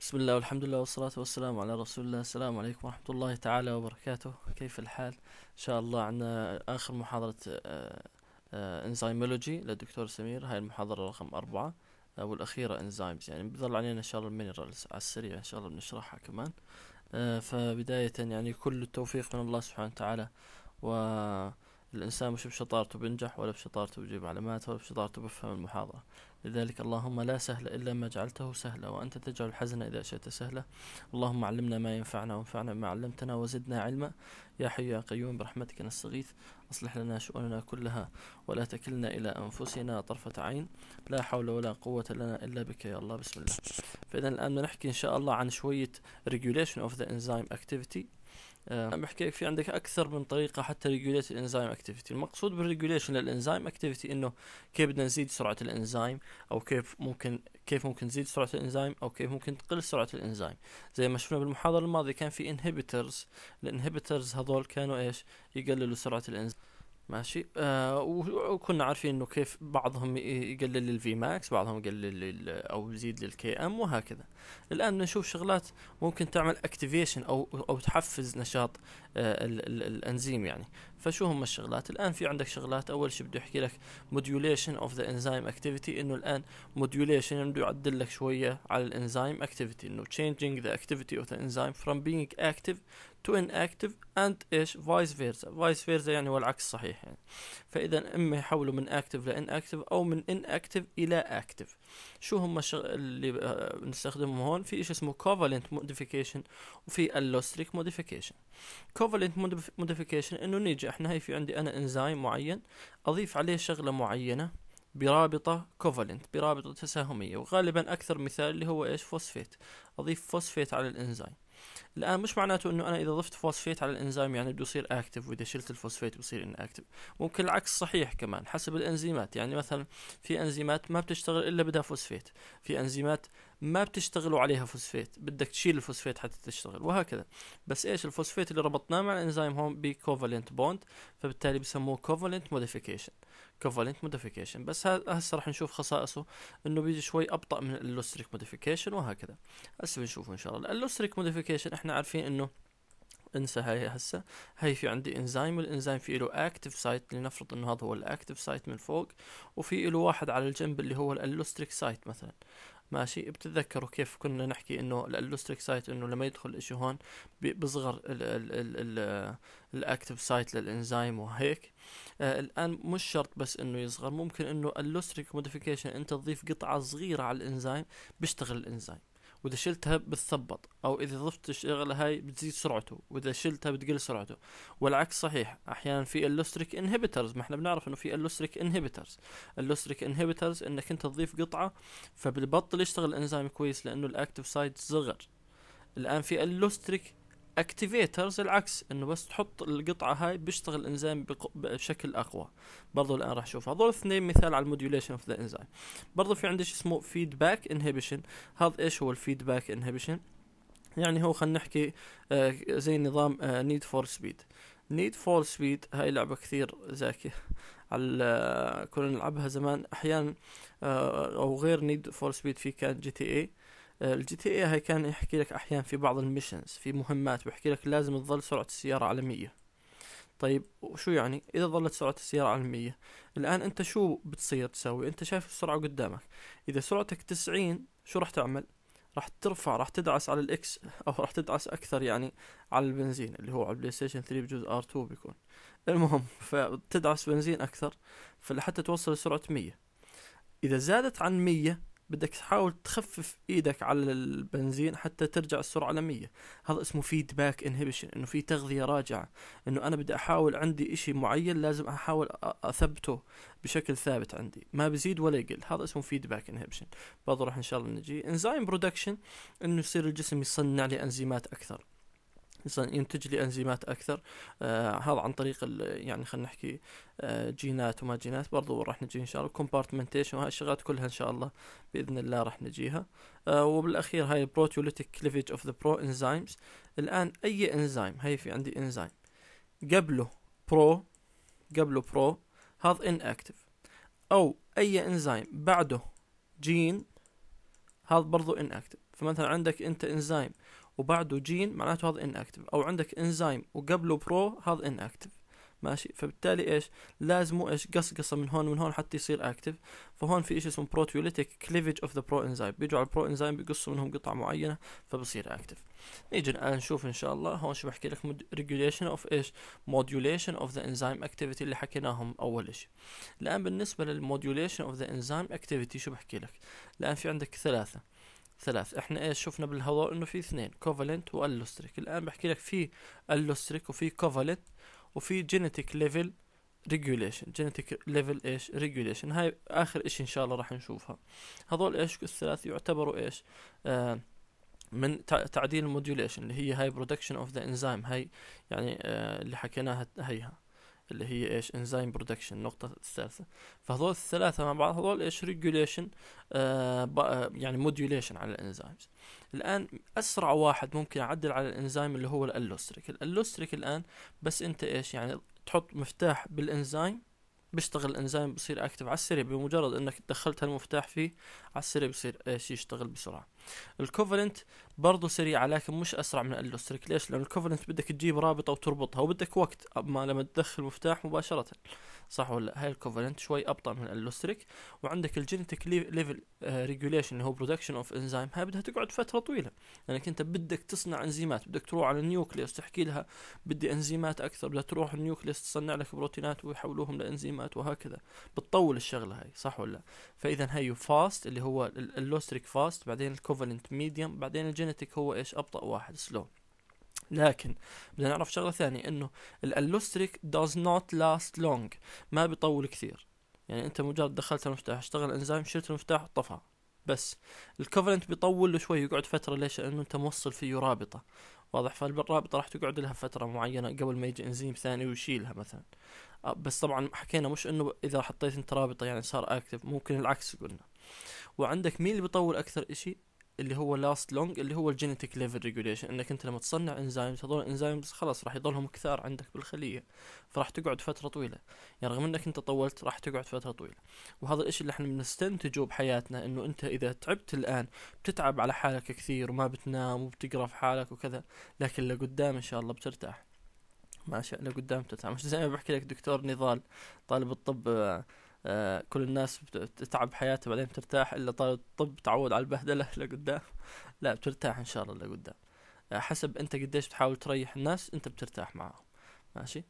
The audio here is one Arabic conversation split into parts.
بسم الله والحمد لله والصلاة والسلام على رسول الله السلام عليكم ورحمة الله تعالى وبركاته كيف الحال إن شاء الله عنا آخر محاضرة انزيمولوجي آه، آه، للدكتور سمير هاي المحاضرة رقم أربعة آه، والأخيرة انزيمز يعني بظل علينا إن شاء الله المينرالز على السريع إن شاء الله بنشرحها كمان فبداية يعني كل التوفيق من الله سبحانه وتعالى والإنسان مش بشطارته بنجح ولا بشطارته بجيب علامات ولا بشطارته بفهم المحاضرة لذلك اللهم لا سهل إلا ما جعلته سهلا وأنت تجعل الحزن إذا شئت سهلا اللهم علمنا ما ينفعنا وانفعنا بما علمتنا وزدنا علما يا حي يا قيوم برحمتك نستغيث أصلح لنا شؤوننا كلها ولا تكلنا إلى أنفسنا طرفة عين لا حول ولا قوة لنا إلا بك يا الله بسم الله فإذا الآن نحكي إن شاء الله عن شوية regulation of the enzyme activity عم آه. بحكي في عندك اكثر من طريقه حتى ريجوليت الانزيم اكتيفيتي المقصود بالريجوليشن للانزيم اكتيفيتي انه كيف بدنا نزيد سرعه الانزيم او كيف ممكن كيف ممكن نزيد سرعه الانزيم او كيف ممكن تقل سرعه الانزيم زي ما شفنا بالمحاضره الماضيه كان في انهبيترز الانهبيترز هذول كانوا ايش يقللوا سرعه الانزيم ماشي آه وكنا عارفين انه كيف بعضهم يقلل الفي ماكس بعضهم يقلل او يزيد للكي ام وهكذا الان بنشوف شغلات ممكن تعمل اكتيفيشن او او تحفز نشاط آه الانزيم يعني فشو هم الشغلات الان في عندك شغلات اول شيء بده يحكي لك موديوليشن اوف ذا انزيم اكتيفيتي انه الان موديوليشن بده يعدل لك شويه على الانزيم اكتيفيتي انه تشينجينج ذا اكتيفيتي اوف ذا انزيم فروم بينج اكتيف تو inactive and ايش فايس versa فايس versa يعني هو العكس صحيح يعني فاذا اما يحولوا من active ل inactive او من inactive الى active شو هم اللي بنستخدمهم آه، هون في شيء اسمه كوفالنت modification وفي اللوستريك modification كوفالنت modification انه نيجي احنا هي في عندي انا انزيم معين اضيف عليه شغله معينه برابطة كوفالنت برابطة تساهمية وغالبا أكثر مثال اللي هو إيش فوسفيت أضيف فوسفيت على الإنزيم الان مش معناته انه انا اذا ضفت فوسفيت على الانزيم يعني بده يصير اكتف واذا شلت الفوسفيت بصير ان اكتف ممكن العكس صحيح كمان حسب الانزيمات يعني مثلا في انزيمات ما بتشتغل الا بدها فوسفيت في انزيمات ما بتشتغلوا عليها فوسفيت بدك تشيل الفوسفيت حتى تشتغل وهكذا بس ايش الفوسفيت اللي ربطناه مع الانزيم هون بكوفالنت بوند فبالتالي بسموه كوفالنت موديفيكيشن كوفالنت موديفيكيشن بس هسه راح نشوف خصائصه انه بيجي شوي ابطا من اللوستريك موديفيكيشن وهكذا هسه بنشوفه ان شاء الله اللوستريك موديفيكيشن احنا عارفين انه انسى هاي هسه هاي في عندي انزيم والانزيم في له اكتف سايت لنفرض انه هذا هو الاكتف سايت من فوق وفي له واحد على الجنب اللي هو الالوستريك سايت مثلا ماشي بتتذكروا كيف كنا نحكي انه الالوستريك سايت انه لما يدخل اشي هون بصغر الاكتف سايت للانزيم وهيك آه الان مش شرط بس انه يصغر ممكن انه اللوستريك موديفيكيشن انت تضيف قطعه صغيره على الانزيم بيشتغل الانزيم واذا شلتها بتثبط او اذا ضفت الشغله هاي بتزيد سرعته واذا شلتها بتقل سرعته والعكس صحيح احيانا في اللوستريك انهبيترز ما احنا بنعرف انه في اللوستريك انهبيترز اللوستريك انهبيترز انك انت تضيف قطعه فبتبطل يشتغل الانزيم كويس لانه الاكتيف سايد صغر الان في اللوستريك اكتيفيترز العكس انه بس تحط القطعه هاي بيشتغل الانزيم بشكل اقوى برضو الان راح اشوف هذول اثنين مثال على الموديوليشن اوف ذا انزيم برضو في عندي شيء اسمه فيدباك انهبيشن هذا ايش هو الفيدباك انهبيشن يعني هو خلينا نحكي آه زي نظام نيد فور سبيد نيد فور سبيد هاي لعبه كثير زاكيه على آه، كنا نلعبها زمان احيانا آه او غير نيد فور سبيد في كان جي تي اي آه، الجي تي اي هاي كان يحكي لك احيانا في بعض الميشنز في مهمات بحكي لك لازم تظل سرعه السياره على 100 طيب وشو يعني اذا ظلت سرعه السياره على 100 الان انت شو بتصير تسوي انت شايف السرعه قدامك اذا سرعتك 90 شو راح تعمل راح ترفع راح تدعس على الاكس او راح تدعس اكثر يعني على البنزين اللي هو على البلاي ستيشن 3 بجوز ار 2 بيكون المهم فتدعس بنزين اكثر فلحتى توصل لسرعه 100 اذا زادت عن 100 بدك تحاول تخفف ايدك على البنزين حتى ترجع السرعه ل 100 هذا اسمه فيدباك انهبيشن انه في تغذيه راجعه انه انا بدي احاول عندي إشي معين لازم احاول اثبته بشكل ثابت عندي ما بزيد ولا يقل هذا اسمه فيدباك انهبيشن بضرح ان شاء الله نجي انزيم برودكشن انه يصير الجسم يصنع لي انزيمات اكثر ينتج لي انزيمات اكثر آه هذا عن طريق يعني خلينا نحكي آه جينات وما جينات برضو راح نجي ان شاء الله كومبارتمنتيشن الشغلات كلها ان شاء الله باذن الله راح نجيها آه وبالاخير هاي البروتيوليتيك كليفج اوف ذا برو انزيمز الان اي انزيم هي في عندي انزيم قبله برو قبله برو هذا ان اكتف او اي انزيم بعده جين هذا برضو ان اكتف فمثلا عندك انت انزيم وبعده جين معناته هذا انكتف او عندك انزيم وقبله برو هذا انكتف ماشي فبالتالي ايش لازم ايش قصقصه من هون ومن هون حتى يصير اكتف فهون في شيء اسمه بروتيوليتيك كليفج اوف ذا برو انزيم بيجوا على البرو انزيم بيقصوا منهم قطع معينه فبصير اكتف نيجي الان نشوف ان شاء الله هون شو بحكي لك ريجوليشن اوف ايش موديوليشن اوف ذا انزيم اكتيفيتي اللي حكيناهم اول شيء الان بالنسبه للموديوليشن اوف ذا انزيم اكتيفيتي شو بحكي لك الان في عندك ثلاثه ثلاث احنا ايش شفنا بالهواء انه في اثنين كوفالنت والوستريك الان بحكي لك في الوستريك وفي كوفالنت وفي جينيتيك ليفل ريجوليشن جينيتيك ليفل ايش ريجوليشن هاي اخر اشي ان شاء الله راح نشوفها هذول ايش الثلاث يعتبروا ايش آه من تعديل الموديوليشن اللي هي هاي برودكشن اوف ذا انزيم هاي يعني آه اللي حكيناها هيها اللي هي ايش انزيم برودكشن النقطة الثالثة فهذول الثلاثة مع بعض هذول ايش ريجوليشن آه،, آه يعني موديوليشن على الانزيمز الان اسرع واحد ممكن يعدل على الانزيم اللي هو الالوستريك الالوستريك الان بس انت ايش يعني تحط مفتاح بالانزيم بيشتغل الانزيم بصير اكتف على السريع بمجرد انك دخلت هالمفتاح فيه على السريع بصير ايش يشتغل بسرعه الكوفلنت برضه سريعه لكن مش اسرع من الالاستريك ليش لان الكوفلنت بدك تجيب رابطه وتربطها وبدك وقت اما لما تدخل مفتاح مباشره صح ولا هاي الكوفالنت شوي ابطا من اللوستريك وعندك الجينيتيك ليفل ريجوليشن اللي هو برودكشن اوف انزيم هاي بدها تقعد فتره طويله لانك يعني انت بدك تصنع انزيمات بدك تروح على النيوكليوس تحكي لها بدي انزيمات اكثر بدها تروح النيوكليوس تصنع لك بروتينات ويحولوهم لانزيمات وهكذا بتطول الشغله هاي صح ولا فاذا هي فاست اللي هو اللوستريك فاست بعدين الكوفالنت ميديوم بعدين الجينيتيك هو ايش ابطا واحد سلو لكن بدنا نعرف شغله ثانيه انه الالوستريك داز نوت لاست لونج ما بيطول كثير يعني انت مجرد دخلت المفتاح اشتغل الانزيم شلت المفتاح وطفى بس الكوفرنت بيطول له شوي يقعد فتره ليش لانه انت موصل فيه رابطه واضح فالرابطه راح تقعد لها فتره معينه قبل ما يجي انزيم ثاني ويشيلها مثلا آه، بس طبعا حكينا مش انه اذا حطيت انت رابطه يعني صار اكتف ممكن العكس قلنا وعندك مين اللي بيطول اكثر اشي اللي هو لاست لونج اللي هو الجينيتيك ليفل ريجوليشن انك انت لما تصنع انزيمز هذول الانزيمز خلاص راح يضلهم كثار عندك بالخليه فراح تقعد فتره طويله يعني رغم انك انت طولت راح تقعد فتره طويله وهذا الشيء اللي احنا بنستنتجه بحياتنا انه انت اذا تعبت الان بتتعب على حالك كثير وما بتنام وبتقرا في حالك وكذا لكن لقدام ان شاء الله بترتاح ماشي لقدام بترتاح مش زي ما بحكي لك دكتور نضال طالب الطب آه، كل الناس بتتعب حياتها بعدين بترتاح الا طالب الطب تعود على البهدله لقدام لا بترتاح ان شاء الله لقدام آه، حسب انت قديش بتحاول تريح الناس انت بترتاح معهم ماشي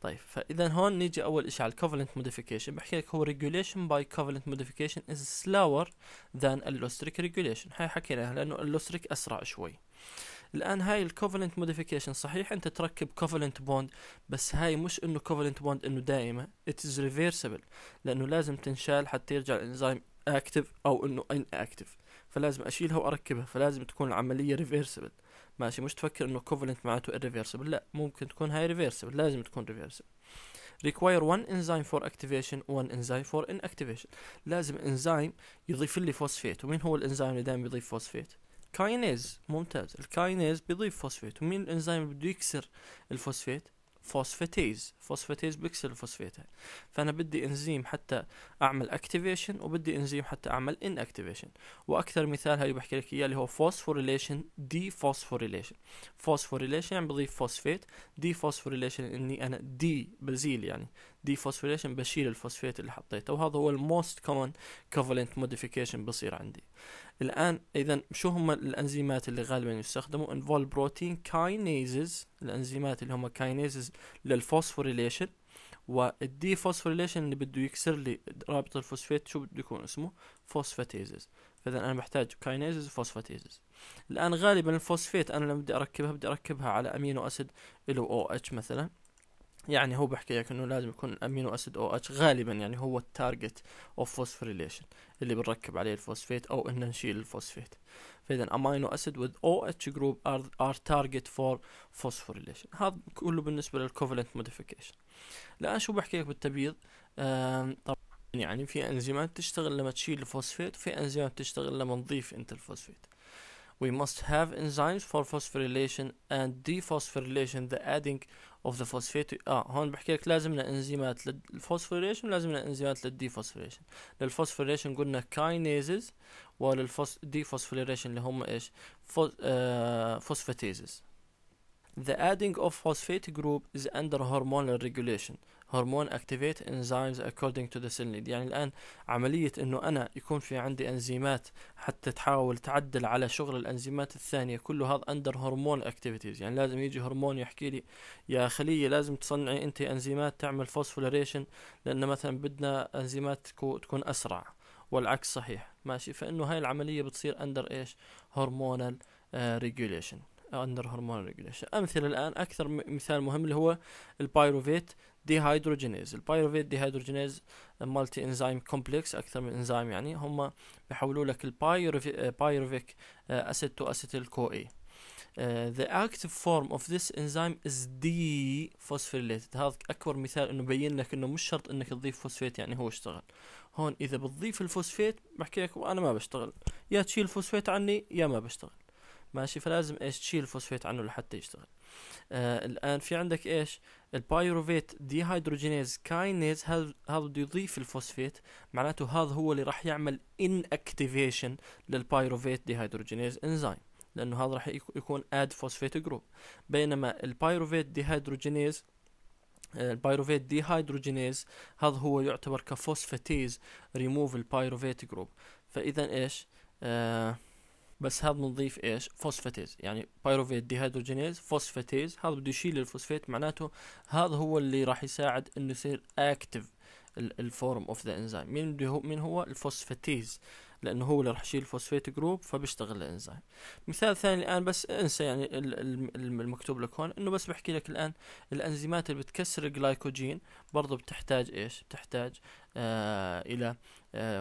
طيب فاذا هون نيجي اول شيء على الكوفلنت موديفيكيشن بحكي لك هو regulation باي كوفلنت موديفيكيشن از سلاور ذان اللوستريك regulation هاي حكيناها لانه اللوستريك اسرع شوي الان هاي الكوفلنت موديفيكيشن صحيح انت تركب كوفلنت بوند بس هاي مش انه كوفلنت بوند انه دائمه اتس ريفيرسبل لانه لازم تنشال حتى يرجع الانزيم اكتف او انه ان اكتف فلازم اشيلها واركبها فلازم تكون العمليه ريفيرسبل ماشي مش تفكر انه كوفلنت معناته ريفيرسبل لا ممكن تكون هاي ريفيرسبل لازم تكون ريفيرسبل require one enzyme for activation one enzyme for inactivation لازم انزيم يضيف لي فوسفيت ومين هو الانزيم اللي دائما يضيف فوسفيت كاينيز ممتاز الكاينيز بيضيف فوسفيت ومين الانزيم اللي بده يكسر الفوسفيت فوسفاتيز فوسفاتيز بيكسر الفوسفيت فانا بدي انزيم حتى اعمل اكتيفيشن وبدي انزيم حتى اعمل ان اكتيفيشن واكثر مثال هاي بحكي لك اياه اللي هو فوسفوريليشن دي فوسفوريليشن فوسفوريليشن يعني بضيف فوسفيت دي فوسفوريليشن اني انا دي بزيل يعني دي فوسفوريليشن بشيل الفوسفيت اللي حطيته وهذا هو الموست كومن كوفالنت موديفيكيشن بصير عندي الآن إذا شو هم الأنزيمات اللي غالبا يستخدموا انفول بروتين كاينيزز الأنزيمات اللي هم كاينيزز للفوسفوريليشن والدي فوسفوريليشن اللي بده يكسر لي رابط الفوسفيت شو بده يكون اسمه فوسفاتيزز فاذا انا بحتاج كاينيزز وفوسفاتيزز الان غالبا الفوسفيت انا لما بدي اركبها بدي اركبها على امينو اسيد له او اتش مثلا يعني هو بحكي لك انه لازم يكون امينو اسيد او اتش غالبا يعني هو التارجت اوف فوسفوريليشن اللي بنركب عليه الفوسفيت او انه نشيل الفوسفيت فاذا امينو اسيد وذ او اتش جروب ار تارجت فور فوسفوريليشن هذا كله بالنسبه للكوفلنت موديفيكيشن الان شو بحكي لك بالتبييض طبعا يعني في انزيمات تشتغل لما تشيل الفوسفيت وفي انزيمات تشتغل لما نضيف انت الفوسفيت We must have enzymes for phosphorylation and dephosphorylation, the adding اوف ذا فوسفيت اه هون بحكي لك لازمنا انزيمات للفوسفوريشن ولازمنا انزيمات للديفوسفوريشن للفوسفوريشن قلنا كاينيزز وللديفوسفوريشن اللي هم ايش فوسفاتيزز آه، The adding of phosphate group is under hormonal regulation هرمون اكتيفيت انزيمز اكوردنج تو ذا سيل نيد يعني الان عمليه انه انا يكون في عندي انزيمات حتى تحاول تعدل على شغل الانزيمات الثانيه كله هذا اندر هرمون اكتيفيتيز يعني لازم يجي هرمون يحكي لي يا خليه لازم تصنعي انت انزيمات تعمل فوسفوريشن لان مثلا بدنا انزيمات تكون اسرع والعكس صحيح ماشي فانه هاي العمليه بتصير اندر ايش هرمونال ريجوليشن اندر هرمون ريجوليشن امثله الان اكثر مثال مهم اللي هو البايروفيت ديهايدروجينيز البايروفيت ديهايدروجينيز مالتي انزيم كومبلكس اكثر من انزيم يعني هم بيحولوا لك البايروفيك آه، آه، اسيد تو اسيتيل كو اي آه، the active form of this enzyme is dephosphorylated هذا اكبر مثال انه بين لك انه مش شرط انك تضيف فوسفيت يعني هو اشتغل هون اذا بتضيف الفوسفيت بحكي لك انا ما بشتغل يا تشيل الفوسفيت عني يا ما بشتغل ماشي فلازم ايش تشيل الفوسفيت عنه لحتى يشتغل آه الان في عندك ايش البايروفيت دي هيدروجينيز كاينيز هذا بده يضيف الفوسفيت معناته هذا هو اللي راح يعمل ان اكتيفيشن للبايروفيت دي هيدروجينيز انزيم لانه هذا راح يكون اد فوسفيت جروب بينما البايروفيت دي هيدروجينيز آه، البايروفيت دي هيدروجينيز هذا هو يعتبر كفوسفاتيز ريموف البايروفيت جروب فاذا ايش آه بس هذا بنضيف ايش فوسفاتيز يعني بايروفيت ديهيدروجينيز فوسفاتيز هذا بده يشيل الفوسفات معناته هذا هو اللي راح يساعد انه يصير اكتف الفورم اوف ذا انزيم مين بده مين هو الفوسفاتيز لانه هو اللي راح يشيل الفوسفات جروب فبيشتغل الانزيم مثال ثاني الان بس انسى يعني المكتوب لك هون انه بس بحكي لك الان الانزيمات اللي بتكسر الجلايكوجين برضه بتحتاج ايش بتحتاج آه الى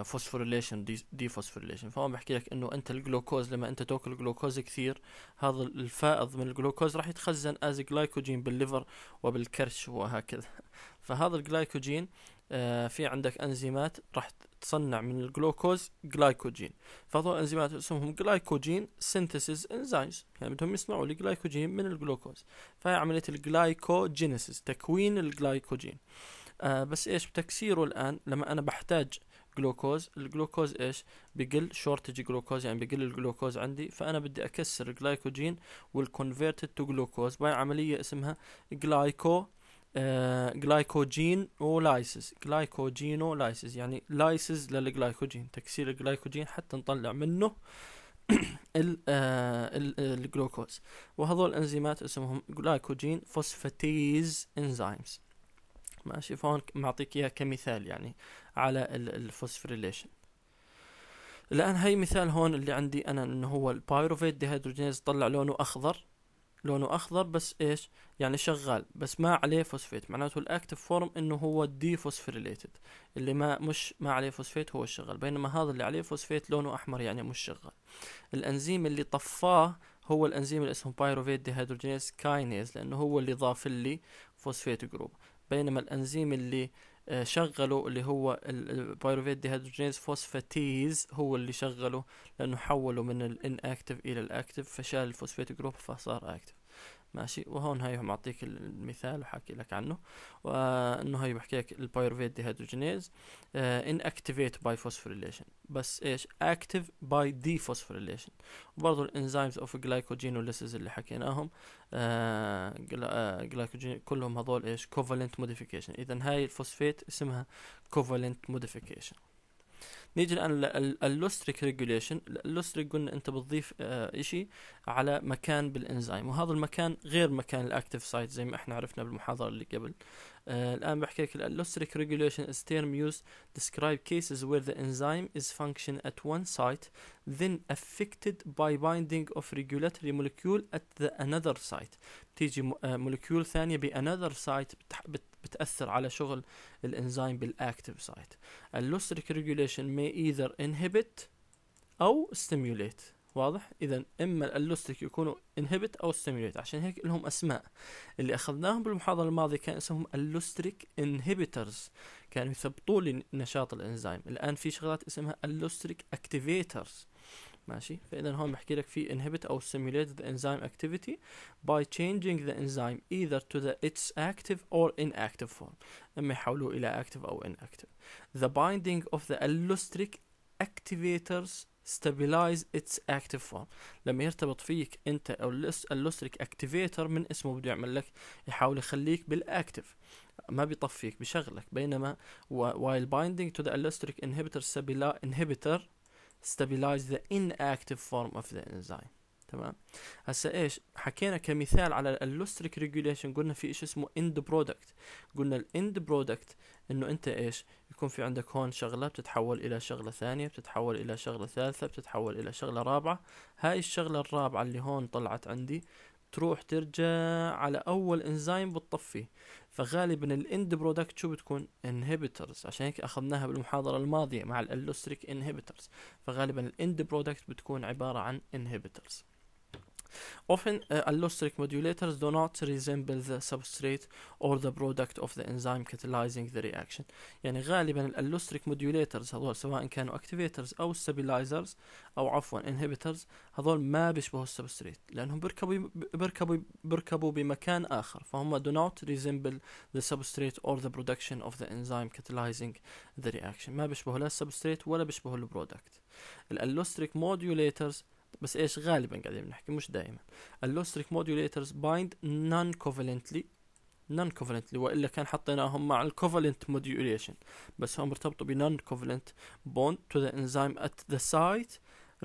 فوسفوريليشن دي فوسفوريليشن فهو بحكي لك انه انت الجلوكوز لما انت تاكل جلوكوز كثير هذا الفائض من الجلوكوز راح يتخزن از جلايكوجين بالليفر وبالكرش وهكذا فهذا الجلايكوجين آه، في عندك انزيمات راح تصنع من الجلوكوز جلايكوجين فهذول الانزيمات اسمهم جلايكوجين سينثيسيس انزيمز يعني بدهم يصنعوا لي جلايكوجين من الجلوكوز فهي عمليه الجلايكوجينيسيس تكوين الجلايكوجين آه بس ايش بتكسيره الان لما انا بحتاج جلوكوز الجلوكوز ايش بقل شورتج جلوكوز يعني بقل الجلوكوز عندي فانا بدي اكسر الجلايكوجين والكونفيرتد تو جلوكوز باي عمليه اسمها جلايكو جلايكوجين او ولايسز جلايكوجينو لايسز يعني لايسز للجلايكوجين تكسير الجلايكوجين حتى نطلع منه آه، آه، الجلوكوز وهذول الانزيمات اسمهم جلايكوجين فوسفاتيز انزيمز ماشي فهون معطيك اياه كمثال يعني على الفوسفوريليشن الان هاي مثال هون اللي عندي انا انه هو البايروفيت ديهيدروجينيز طلع لونه اخضر لونه اخضر بس ايش يعني شغال بس ما عليه فوسفيت معناته الاكتف فورم انه هو دي فوسفوريليتد اللي ما مش ما عليه فوسفيت هو الشغال بينما هذا اللي عليه فوسفيت لونه احمر يعني مش شغال الانزيم اللي طفاه هو الانزيم اللي اسمه بايروفيت ديهيدروجينيز كاينيز لانه هو اللي ضاف لي فوسفيت جروب بينما الانزيم اللي آه، شغله اللي هو البيروفيت ديهيدروجينيز فوسفاتيز هو اللي شغله لانه حوله من الان اكتف الى الاكتف فشال الفوسفيت جروب فصار اكتف ماشي وهون هاي هم معطيك المثال وحكي لك عنه وانه هاي بحكي لك البايروفيت دي هيدروجينيز ان اكتيفيت باي فوسفوريليشن بس ايش اكتيف باي دي فوسفوريليشن وبرضه الانزيمز اوف جلايكوجينوليسيز اللي حكيناهم آه، آه، جلايكوجين كلهم هذول ايش كوفالنت موديفيكيشن اذا هاي الفوسفيت اسمها كوفالنت موديفيكيشن نيجي الان اللوستريك ريجوليشن اللوستريك قلنا انت بتضيف آه، شيء على مكان بالانزيم وهذا المكان غير مكان الاكتيف سايت زي ما احنا عرفنا بالمحاضره اللي قبل آه، الان بحكي لك اللوستريك ريجوليشن از تيرم يوز ديسكرايب كيسز وير ذا انزيم از فانكشن ات وان سايت ذن افكتد باي بايندينج اوف ريجوليتري مولكيول ات ذا انذر سايت بتيجي مولكيول آه، ثانيه بانذر سايت بتاثر على شغل الانزيم بالاكتيف سايت اللوستريك ريجوليشن مي ايذر انهبت او ستيمولييت واضح اذا اما الالوستيك يكونوا انهبت او ستيميوليت عشان هيك لهم اسماء اللي اخذناهم بالمحاضره الماضيه كان اسمهم اللوستريك انهبيترز كانوا يثبطوا لي نشاط الانزيم الان في شغلات اسمها اللوستريك اكتيفيترز ماشي فاذا هون بحكي لك في inhibit او stimulate the enzyme activity by changing the enzyme either to اتس its active or inactive form اما يحولوه الى active او inactive the binding of the اللوستريك activators stabilize its active form لما يرتبط فيك انت او اللوستريك اكتيفيتر من اسمه بده يعمل لك يحاول يخليك بالاكتف ما بيطفيك بشغلك بينما while binding to the allosteric inhibitor inhibitor the inactive form of the enzyme تمام هسا ايش حكينا كمثال على اللوستريك ريجوليشن قلنا في ايش اسمه اند برودكت قلنا الاند برودكت انه انت ايش يكون في عندك هون شغله بتتحول الى شغله ثانيه بتتحول الى شغله ثالثه بتتحول الى شغله رابعه هاي الشغله الرابعه اللي هون طلعت عندي تروح ترجع على اول انزيم بتطفيه فغالبا الاند برودكت شو بتكون انهبيترز عشان هيك اخذناها بالمحاضره الماضيه مع الالوستريك انهبيترز فغالبا الاند برودكت بتكون عباره عن انهبيترز Often, uh, allosteric modulators do not resemble the substrate or the product of the enzyme catalyzing the reaction. يعني غالبا الallosteric modulators هذول سواء كانوا activators أو stabilizers أو عفوا inhibitors هذول ما بيشبهوا السبستريت لأنهم بيركبوا بيركبوا بيركبوا بمكان آخر فهم do not resemble the substrate or the production of the enzyme catalyzing the reaction ما بيشبهوا لا السبستريت ولا بيشبهوا البرودكت. الallosteric modulators بس ايش غالبا قاعدين بنحكي مش دائما اللوستريك موديوليترز بايند نون كوفالنتلي نون كوفالنتلي والا كان حطيناهم مع الكوفالنت موديوليشن بس هم ارتبطوا بنون كوفالنت بوند تو ذا انزيم ات ذا سايت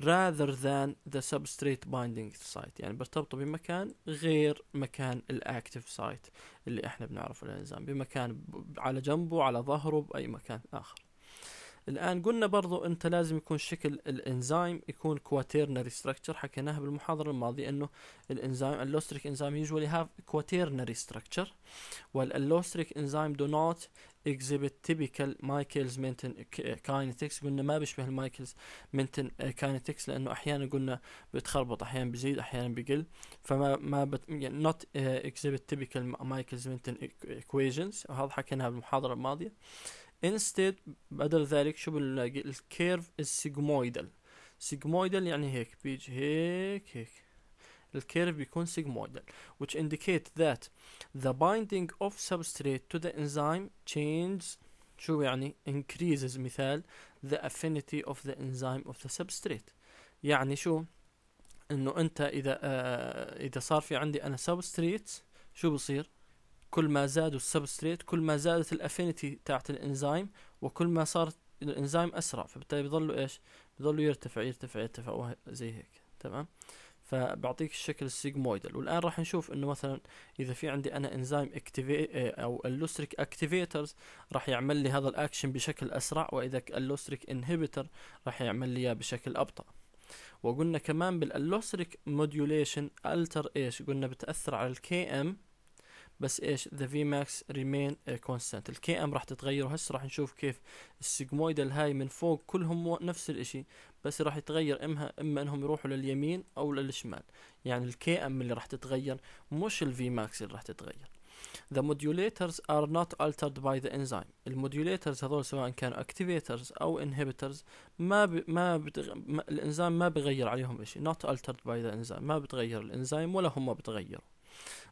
rather than the substrate binding site يعني بيرتبطوا بمكان غير مكان الاكتف سايت اللي احنا بنعرفه الانزيم بمكان على جنبه على ظهره باي مكان اخر الآن قلنا برضو أنت لازم يكون شكل الإنزيم يكون كواتيرنري ستراكشر حكيناها بالمحاضرة الماضية أنه الإنزيم اللوستريك إنزيم يوجوالي هاف كواتيرنري ستراكشر والالوستريك إنزيم دو نوت اكزيبت تيبيكال مايكلز مينتن كاينتكس قلنا ما بيشبه المايكلز مينتن كاينتكس لانه احيانا قلنا بتخربط احيانا بيزيد احيانا بقل فما ما بت يعني نوت اكزيبت تيبيكال مايكلز مينتن equations وهذا حكيناها بالمحاضره الماضيه انستيد بدل ذلك شو بنلاقي الكيرف السيجمويدال سيجمويدال يعني هيك بيجي هيك هيك الكيرف بيكون سيجمويدال which indicate that the binding of substrate to the enzyme changes شو يعني increases مثال the affinity of the enzyme of the substrate يعني شو انه انت اذا آه اذا صار في عندي انا substrates شو بصير كل ما زادوا السبستريت كل ما زادت الافينيتي تاعت الانزيم وكل ما صار الانزيم اسرع فبالتالي بضلوا ايش بضلوا يرتفع يرتفع يرتفع زي هيك تمام فبعطيك الشكل السيجمويدال والان راح نشوف انه مثلا اذا في عندي انا انزيم اكتيفي آه، او اللوستريك اكتيفيترز راح يعمل لي هذا الاكشن بشكل اسرع واذا اللوستريك انهبيتر راح يعمل لي اياه بشكل ابطا وقلنا كمان بالالوستريك موديوليشن التر ايش قلنا بتاثر على الكي ام بس ايش ذا في ماكس ريمين كونستانت الكي ام راح تتغير وهسه راح نشوف كيف السيجمويدال هاي من فوق كلهم نفس الاشي بس راح يتغير امها اما انهم يروحوا لليمين او للشمال يعني الكي ام اللي راح تتغير مش الفي ماكس اللي راح تتغير The modulators are not altered by the enzyme. الموديوليترز هذول سواء كانوا activators أو inhibitors ما ب... ما, بتغ... ما الإنزيم ما بغير عليهم شيء. Not altered by the enzyme. ما بتغير الإنزيم ولا هم بتغيروا.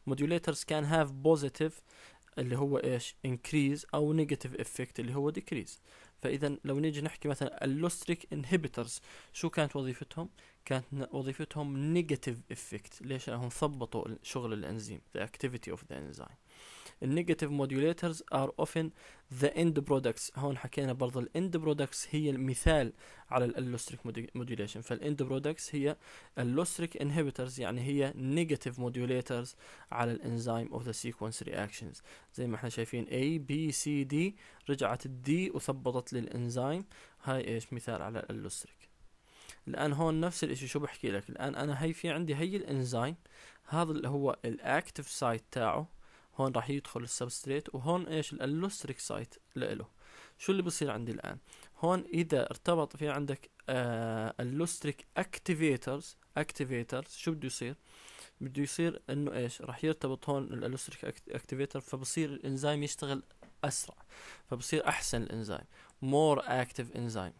modulators can have positive اللي هو ايش increase او negative effect اللي هو decrease فاذا لو نيجي نحكي مثلا اللوستريك انهبيترز شو كانت وظيفتهم كانت وظيفتهم نيجاتيف افكت ليش لانهم ثبطوا شغل الانزيم ذا اكتيفيتي اوف ذا انزيم النيجاتيف موديوليترز ار اوفن ذا اند برودكتس هون حكينا برضه الاند برودكتس هي المثال على اللوستريك موديوليشن فالاند برودكتس هي اللوستريك انهبيترز يعني هي نيجاتيف موديوليترز على الانزيم اوف ذا سيكونس رياكشنز زي ما احنا شايفين اي بي سي دي رجعت الدي وثبطت للانزيم هاي ايش مثال على اللوستريك الان هون نفس الاشي شو بحكي لك الان انا هي في عندي هي الانزيم هذا اللي هو الاكتف سايت تاعه هون راح يدخل السبستريت وهون ايش الالوستريك سايت لإله شو اللي بصير عندي الان هون اذا ارتبط في عندك آه، الالوستريك اللوستريك اكتيفيترز اكتيفيترز شو بده يصير بده يصير انه ايش راح يرتبط هون الالوستريك اكتيفيتر فبصير الانزيم يشتغل اسرع فبصير احسن الانزيم مور اكتيف انزيم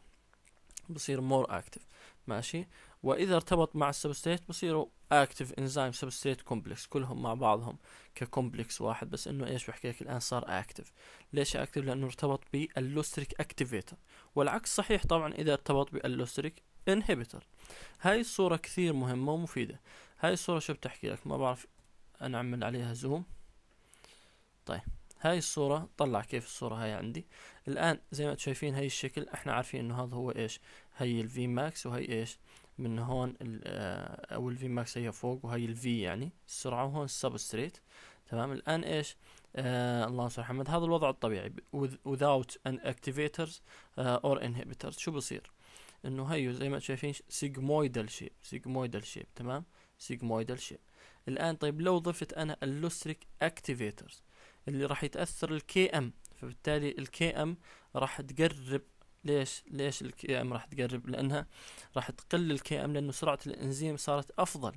بصير مور اكتيف ماشي واذا ارتبط مع السبستريت بصيروا اكتف انزيم سبستريت كومبلكس كلهم مع بعضهم ككومبلكس واحد بس انه ايش بحكي لك الان صار اكتف ليش اكتف لانه ارتبط باللوستريك اكتيفيتر والعكس صحيح طبعا اذا ارتبط باللوستريك انهبيتر هاي الصورة كثير مهمة ومفيدة هاي الصورة شو بتحكي لك ما بعرف اعمل عليها زوم طيب هاي الصورة طلع كيف الصورة هاي عندي الآن زي ما انتم شايفين هاي الشكل احنا عارفين انه هذا هو ايش هاي الفي ماكس وهي ايش من هون او الفي ماكس هي فوق وهي الفي يعني السرعة وهون السبستريت تمام الان ايش آه اللهم صل محمد هذا الوضع الطبيعي without an activators uh, or inhibitors شو بصير انه هيو زي ما شايفين سيجمويدال شيب سيجمويدال شيب تمام سيجمويدال شيب الان طيب لو ضفت انا اللوستريك اكتيفيترز اللي راح يتاثر الكي ام فبالتالي الكي ام راح تقرب ليش ليش الكي ام راح تقرب لانها راح تقل الكي ام لانه سرعه الانزيم صارت افضل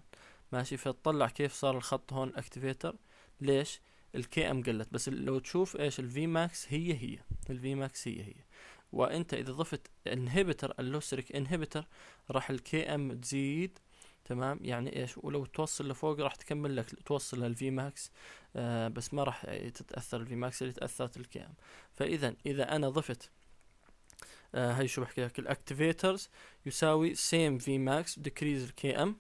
ماشي فتطلع كيف صار الخط هون اكتيفيتر ليش الكي ام قلت بس لو تشوف ايش الفي ماكس هي هي الفي ماكس هي هي وانت اذا ضفت انهبيتر اللوسريك انهبيتر راح الكي ام تزيد تمام يعني ايش ولو توصل لفوق راح تكمل لك توصل للفي ماكس آه بس ما راح تتاثر الفي ماكس اللي تاثرت الكي ام فاذا اذا انا ضفت آه، هاي شو بحكي لك الاكتيفيترز يساوي سيم في ماكس ديكريز الكي ام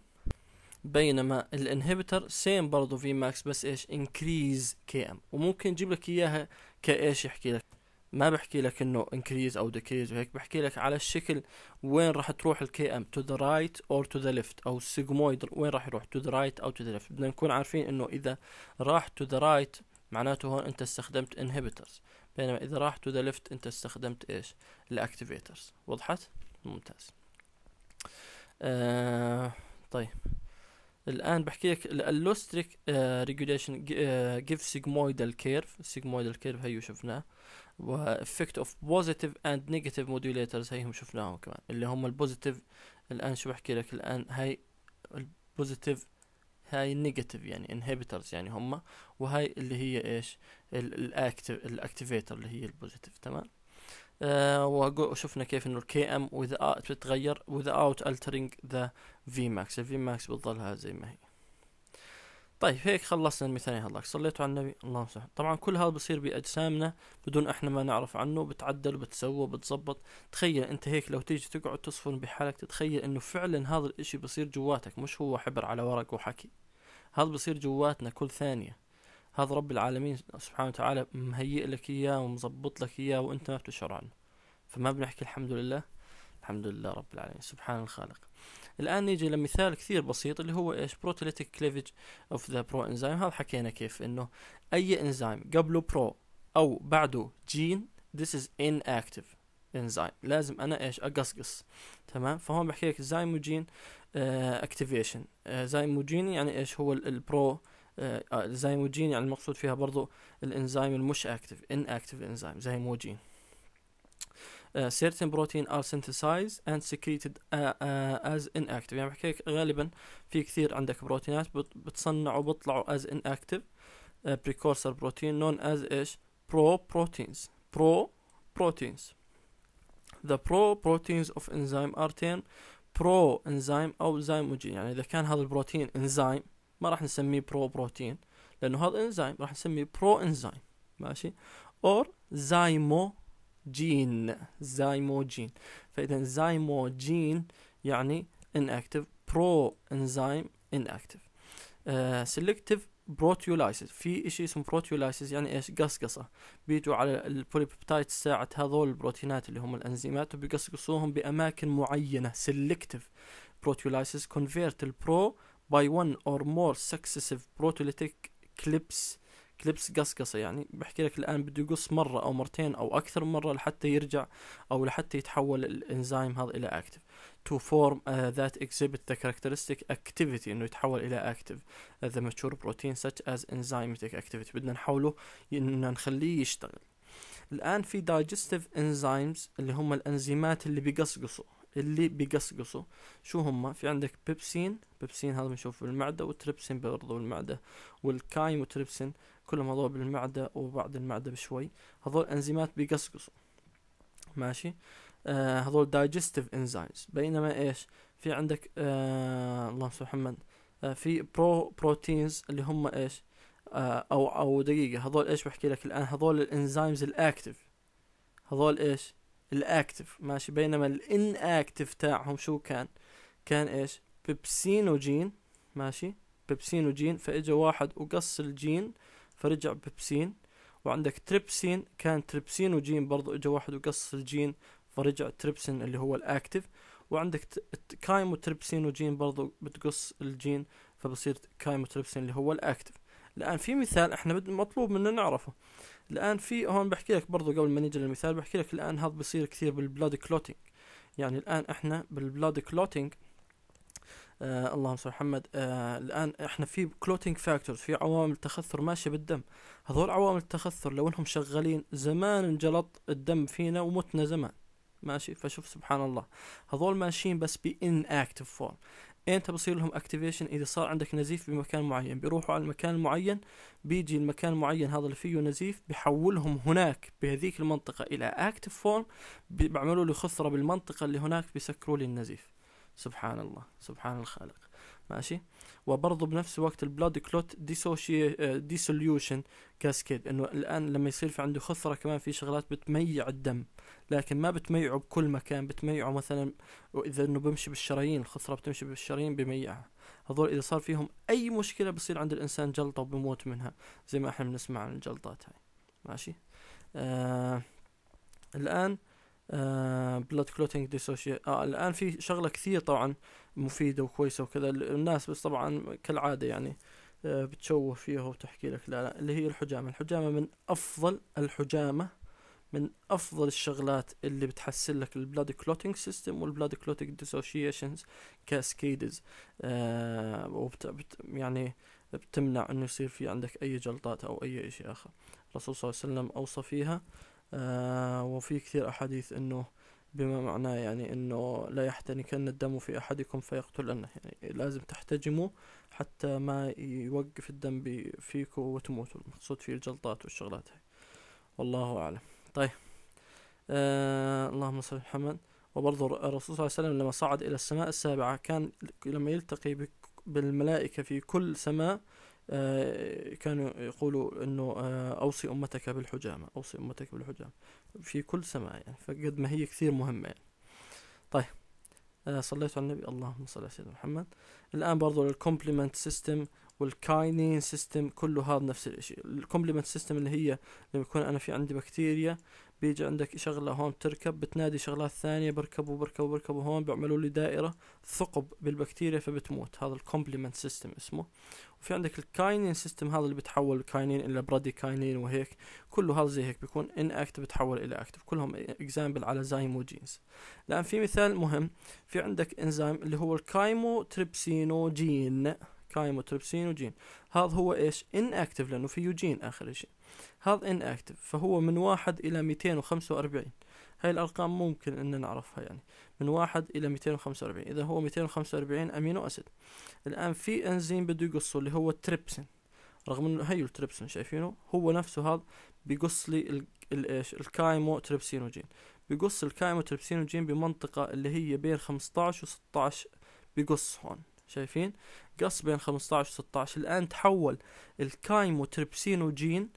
بينما الانهبيتر سيم برضه في ماكس بس ايش انكريز كي ام وممكن يجيب لك اياها كايش يحكي لك ما بحكي لك انه انكريز او ديكريز وهيك بحكي لك على الشكل وين راح تروح الكي ام تو ذا رايت اور تو ذا ليفت او السيجمويد وين راح يروح تو ذا رايت او تو ذا ليفت بدنا نكون عارفين انه اذا راح تو ذا رايت معناته هون انت استخدمت انهبيترز بينما إذا راح تو ذا ليفت أنت استخدمت إيش الأكتيفيترز وضحت ممتاز آه طيب الآن بحكي لك الألوستريك ريجوليشن جيف سيجمويدال كيرف سيجمويدال كيرف هيو شفناه وافكت اوف بوزيتيف اند نيجاتيف modulators هيهم شفناهم كمان اللي هم البوزيتيف الان شو بحكي لك الان هاي البوزيتيف هاي النيجاتيف يعني انهبيترز يعني هم وهاي اللي هي ايش الاكتف الاكتيفيتر اللي هي البوزيتيف تمام آه وشفنا كيف انه الكي ام اوت بتتغير اوت الترينج ذا في ماكس الفي ماكس بتضلها زي ما هي طيب هيك خلصنا المثالين هذاك صليتوا على النبي اللهم صل طبعا كل هذا بصير باجسامنا بدون احنا ما نعرف عنه بتعدل بتسوى بتزبط تخيل انت هيك لو تيجي تقعد تصفن بحالك تتخيل انه فعلا هذا الاشي بصير جواتك مش هو حبر على ورق وحكي هذا بصير جواتنا كل ثانيه هذا رب العالمين سبحانه وتعالى مهيئ لك إياه ومظبط لك إياه وأنت ما بتشعر عنه فما بنحكي الحمد لله الحمد لله رب العالمين سبحان الخالق الآن نيجي لمثال كثير بسيط اللي هو إيش بروتيليتيك كليفج أوف ذا برو إنزيم هذا حكينا كيف إنه أي إنزيم قبله برو أو بعده جين ذس از ان اكتف انزيم لازم انا ايش اقصقص تمام فهون بحكي لك زايموجين اكتيفيشن آه، آه، زايموجين يعني ايش هو البرو زايموجين يعني المقصود فيها برضو الانزيم المش اكتف ان اكتف انزيم زيموجين certain protein are synthesized and secreted as inactive يعني بحكي غالبا في كثير عندك بروتينات بتصنعوا بيطلعوا as inactive precursor protein known as ايش pro proteins pro proteins the pro proteins of enzyme are termed pro enzyme او zymogen يعني اذا كان هذا البروتين enzyme ما راح نسميه برو بروتين لانه هذا انزيم راح نسميه برو انزيم ماشي اور زايمو جين زايموجين فاذا زايموجين يعني اكتف برو انزيم اكتف سيلكتيف بروتيولايسيس في اشي اسمه بروتيولايسيس يعني ايش قصقصه بيجوا على البوليبتايد ساعة هذول البروتينات اللي هم الانزيمات وبيقصقصوهم باماكن معينه سيلكتيف بروتيولايسيس كونفيرت البرو by one or more successive proteolytic clips كليبس قصقصه يعني بحكي لك الان بده يقص مره او مرتين او اكثر من مره لحتى يرجع او لحتى يتحول الانزيم هذا الى active to form uh, that exhibit the characteristic activity انه يتحول الى active uh, the mature protein such as enzymatic activity بدنا نحوله انه نخليه يشتغل الان في digestive enzymes اللي هم الانزيمات اللي بيقصقصوا اللي بيقصقصوا شو هم في عندك بيبسين بيبسين هذا بنشوفه بالمعدة وتريبسين برضه بالمعدة والكايم وتريبسين كلهم هذول بالمعدة وبعد المعدة بشوي هذول انزيمات بيقصقصوا ماشي آه هذول دايجستيف انزيمز بينما ايش في عندك آه اللهم صل محمد آه في برو بروتينز اللي هم ايش آه او او دقيقة هذول ايش بحكي لك الان هذول الانزيمز الاكتف هذول ايش الاكتف ماشي بينما الان اكتف تاعهم شو كان كان ايش بيبسينوجين ماشي بيبسينوجين فاجا واحد وقص الجين فرجع بيبسين وعندك تريبسين كان تريبسينوجين برضو اجا واحد وقص الجين فرجع تريبسين اللي هو الاكتف وعندك كايمو تريبسينوجين برضو بتقص الجين فبصير كايمو تريبسين اللي هو الاكتف الان في مثال احنا مطلوب منا نعرفه الان في هون بحكي لك برضه قبل ما نيجي للمثال بحكي لك الان هذا بصير كثير بالبلاد كلوتينج يعني الان احنا بالبلاد كلوتينج آه اللهم صل محمد آه الان احنا في كلوتينج فاكتورز في عوامل تخثر ماشيه بالدم هذول عوامل التخثر لو انهم شغالين زمان انجلط الدم فينا ومتنا زمان ماشي فشوف سبحان الله هذول ماشيين بس بان اكتف فورم انت بصير لهم اكتيفيشن اذا صار عندك نزيف بمكان معين بيروحوا على المكان المعين بيجي المكان المعين هذا اللي فيه نزيف بحولهم هناك بهذيك المنطقه الى اكتف فورم بيعملوا لي خثره بالمنطقه اللي هناك بيسكروا لي النزيف سبحان الله سبحان الخالق ماشي وبرضه بنفس الوقت البلاد كلوت ديسوليوشن كاسكيد انه الان لما يصير في عنده خثره كمان في شغلات بتميع الدم لكن ما بتميعه بكل مكان بتميعه مثلا اذا انه بمشي بالشرايين الخثره بتمشي بالشرايين بميعها هذول اذا صار فيهم اي مشكله بصير عند الانسان جلطه وبموت منها زي ما احنا بنسمع عن الجلطات هاي ماشي آه الان بلاد كلوتينج ديسوشي آه الان في شغله كثير طبعا مفيده وكويسه وكذا الناس بس طبعا كالعاده يعني آه، بتشوه فيها وتحكي لك لا لا اللي هي الحجامه الحجامه من افضل الحجامه من افضل الشغلات اللي بتحسن لك البلاد كلوتينج سيستم والبلاد كلوتينج ديسوشيشنز كاسكيدز آه وبت بت يعني بتمنع انه يصير في عندك اي جلطات او اي شيء اخر الرسول صلى الله عليه وسلم اوصى فيها آه وفي كثير أحاديث أنه بما معناه يعني أنه لا يحتنكن الدم في أحدكم فيقتلنه يعني لازم تحتجموا حتى ما يوقف الدم فيكم وتموتوا المقصود فيه الجلطات والشغلات هاي والله أعلم طيب آه اللهم صل على محمد وبرضه الرسول صلى الله عليه وسلم لما صعد إلى السماء السابعة كان لما يلتقي بالملائكة في كل سماء آه، كانوا يقولوا انه آه، اوصي امتك بالحجامه اوصي امتك بالحجامه في كل سماء يعني فقد ما هي كثير مهمه يعني طيب آه، صليت على النبي اللهم صل على سيدنا محمد الان برضو الكومبلمنت سيستم والكاينين سيستم كله هذا نفس الشيء الكومبلمنت سيستم اللي هي لما يكون انا في عندي بكتيريا بيجي عندك شغلة هون بتركب بتنادي شغلات ثانية بركبوا بركبوا بركبوا هون بيعملوا لي دائرة ثقب بالبكتيريا فبتموت هذا الكومبلمنت سيستم اسمه وفي عندك الكاينين سيستم هذا اللي بتحول الكاينين إلى برادي كاينين وهيك كله هذا زي هيك بيكون ان اكتف بتحول إلى اكتف كلهم اكزامبل على زايمو جينز الآن في مثال مهم في عندك انزيم اللي هو الكايمو تريبسينوجين كايمو تريبسينوجين هذا هو ايش ان اكتف لأنه فيه جين آخر شيء هذا ان اكتف فهو من واحد الى 245 هاي الارقام ممكن ان نعرفها يعني من واحد الى 245 اذا هو 245 امينو اسيد الان في انزيم بده يقصه اللي هو التريبسين رغم انه هيو التريبسين شايفينه هو نفسه هذا بيقص لي الايش الكايمو تريبسينوجين بيقص الكايمو تريبسينوجين بمنطقة اللي هي بين 15 و 16 بيقص هون شايفين قص بين 15 و 16 الان تحول الكايمو تريبسينوجين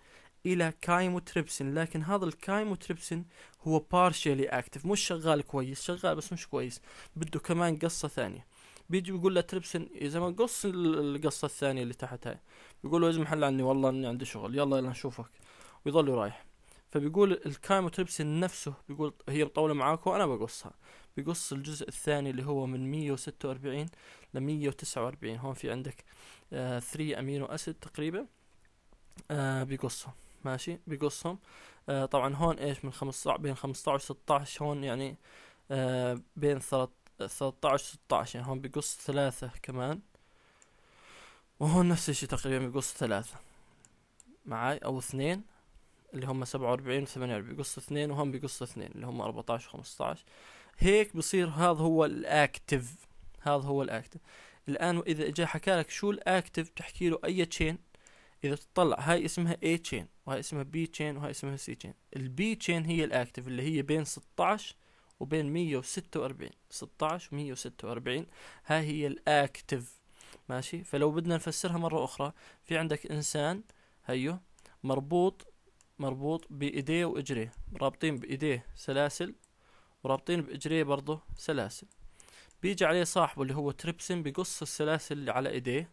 الى كايمو كايموتريبسين لكن هذا الكايمو الكايموتريبسين هو بارشلي اكتف مش شغال كويس شغال بس مش كويس بده كمان قصه ثانيه بيجي بيقول له تريبسن اذا ما قص القصه الثانيه اللي تحت هاي بيقول له لازم حل عني والله اني عندي شغل يلا يلا نشوفك ويظل رايح فبيقول الكايمو الكايموتريبسين نفسه بيقول هي مطوله معاك وانا بقصها بقص الجزء الثاني اللي هو من 146 ل 149 هون في عندك 3 امينو اسيد تقريبا آه بقصهم ماشي بقصهم آه طبعا هون ايش من 15 بين 15 16 هون يعني آه بين 13 16 يعني هون بقص ثلاثة كمان وهون نفس الشي تقريبا بقص ثلاثة معاي او اثنين اللي هم سبعة واربعين وثمانية واربعين بقص اثنين وهون بقص اثنين اللي هم اربعتاش وخمسطاش هيك بصير هذا هو الاكتف هذا هو الاكتف الان واذا اجى حكى لك شو الاكتف بتحكي له اي تشين اذا تطلع هاي اسمها A chain وهاي اسمها B chain وهاي اسمها C chain البي chain هي الاكتف اللي هي بين 16 وبين 146 16 146 هاي هي الاكتف ماشي فلو بدنا نفسرها مرة اخرى في عندك انسان هيو مربوط مربوط بايديه واجريه رابطين بايديه سلاسل ورابطين باجريه برضه سلاسل بيجي عليه صاحبه اللي هو تريبسن بقص السلاسل اللي على ايديه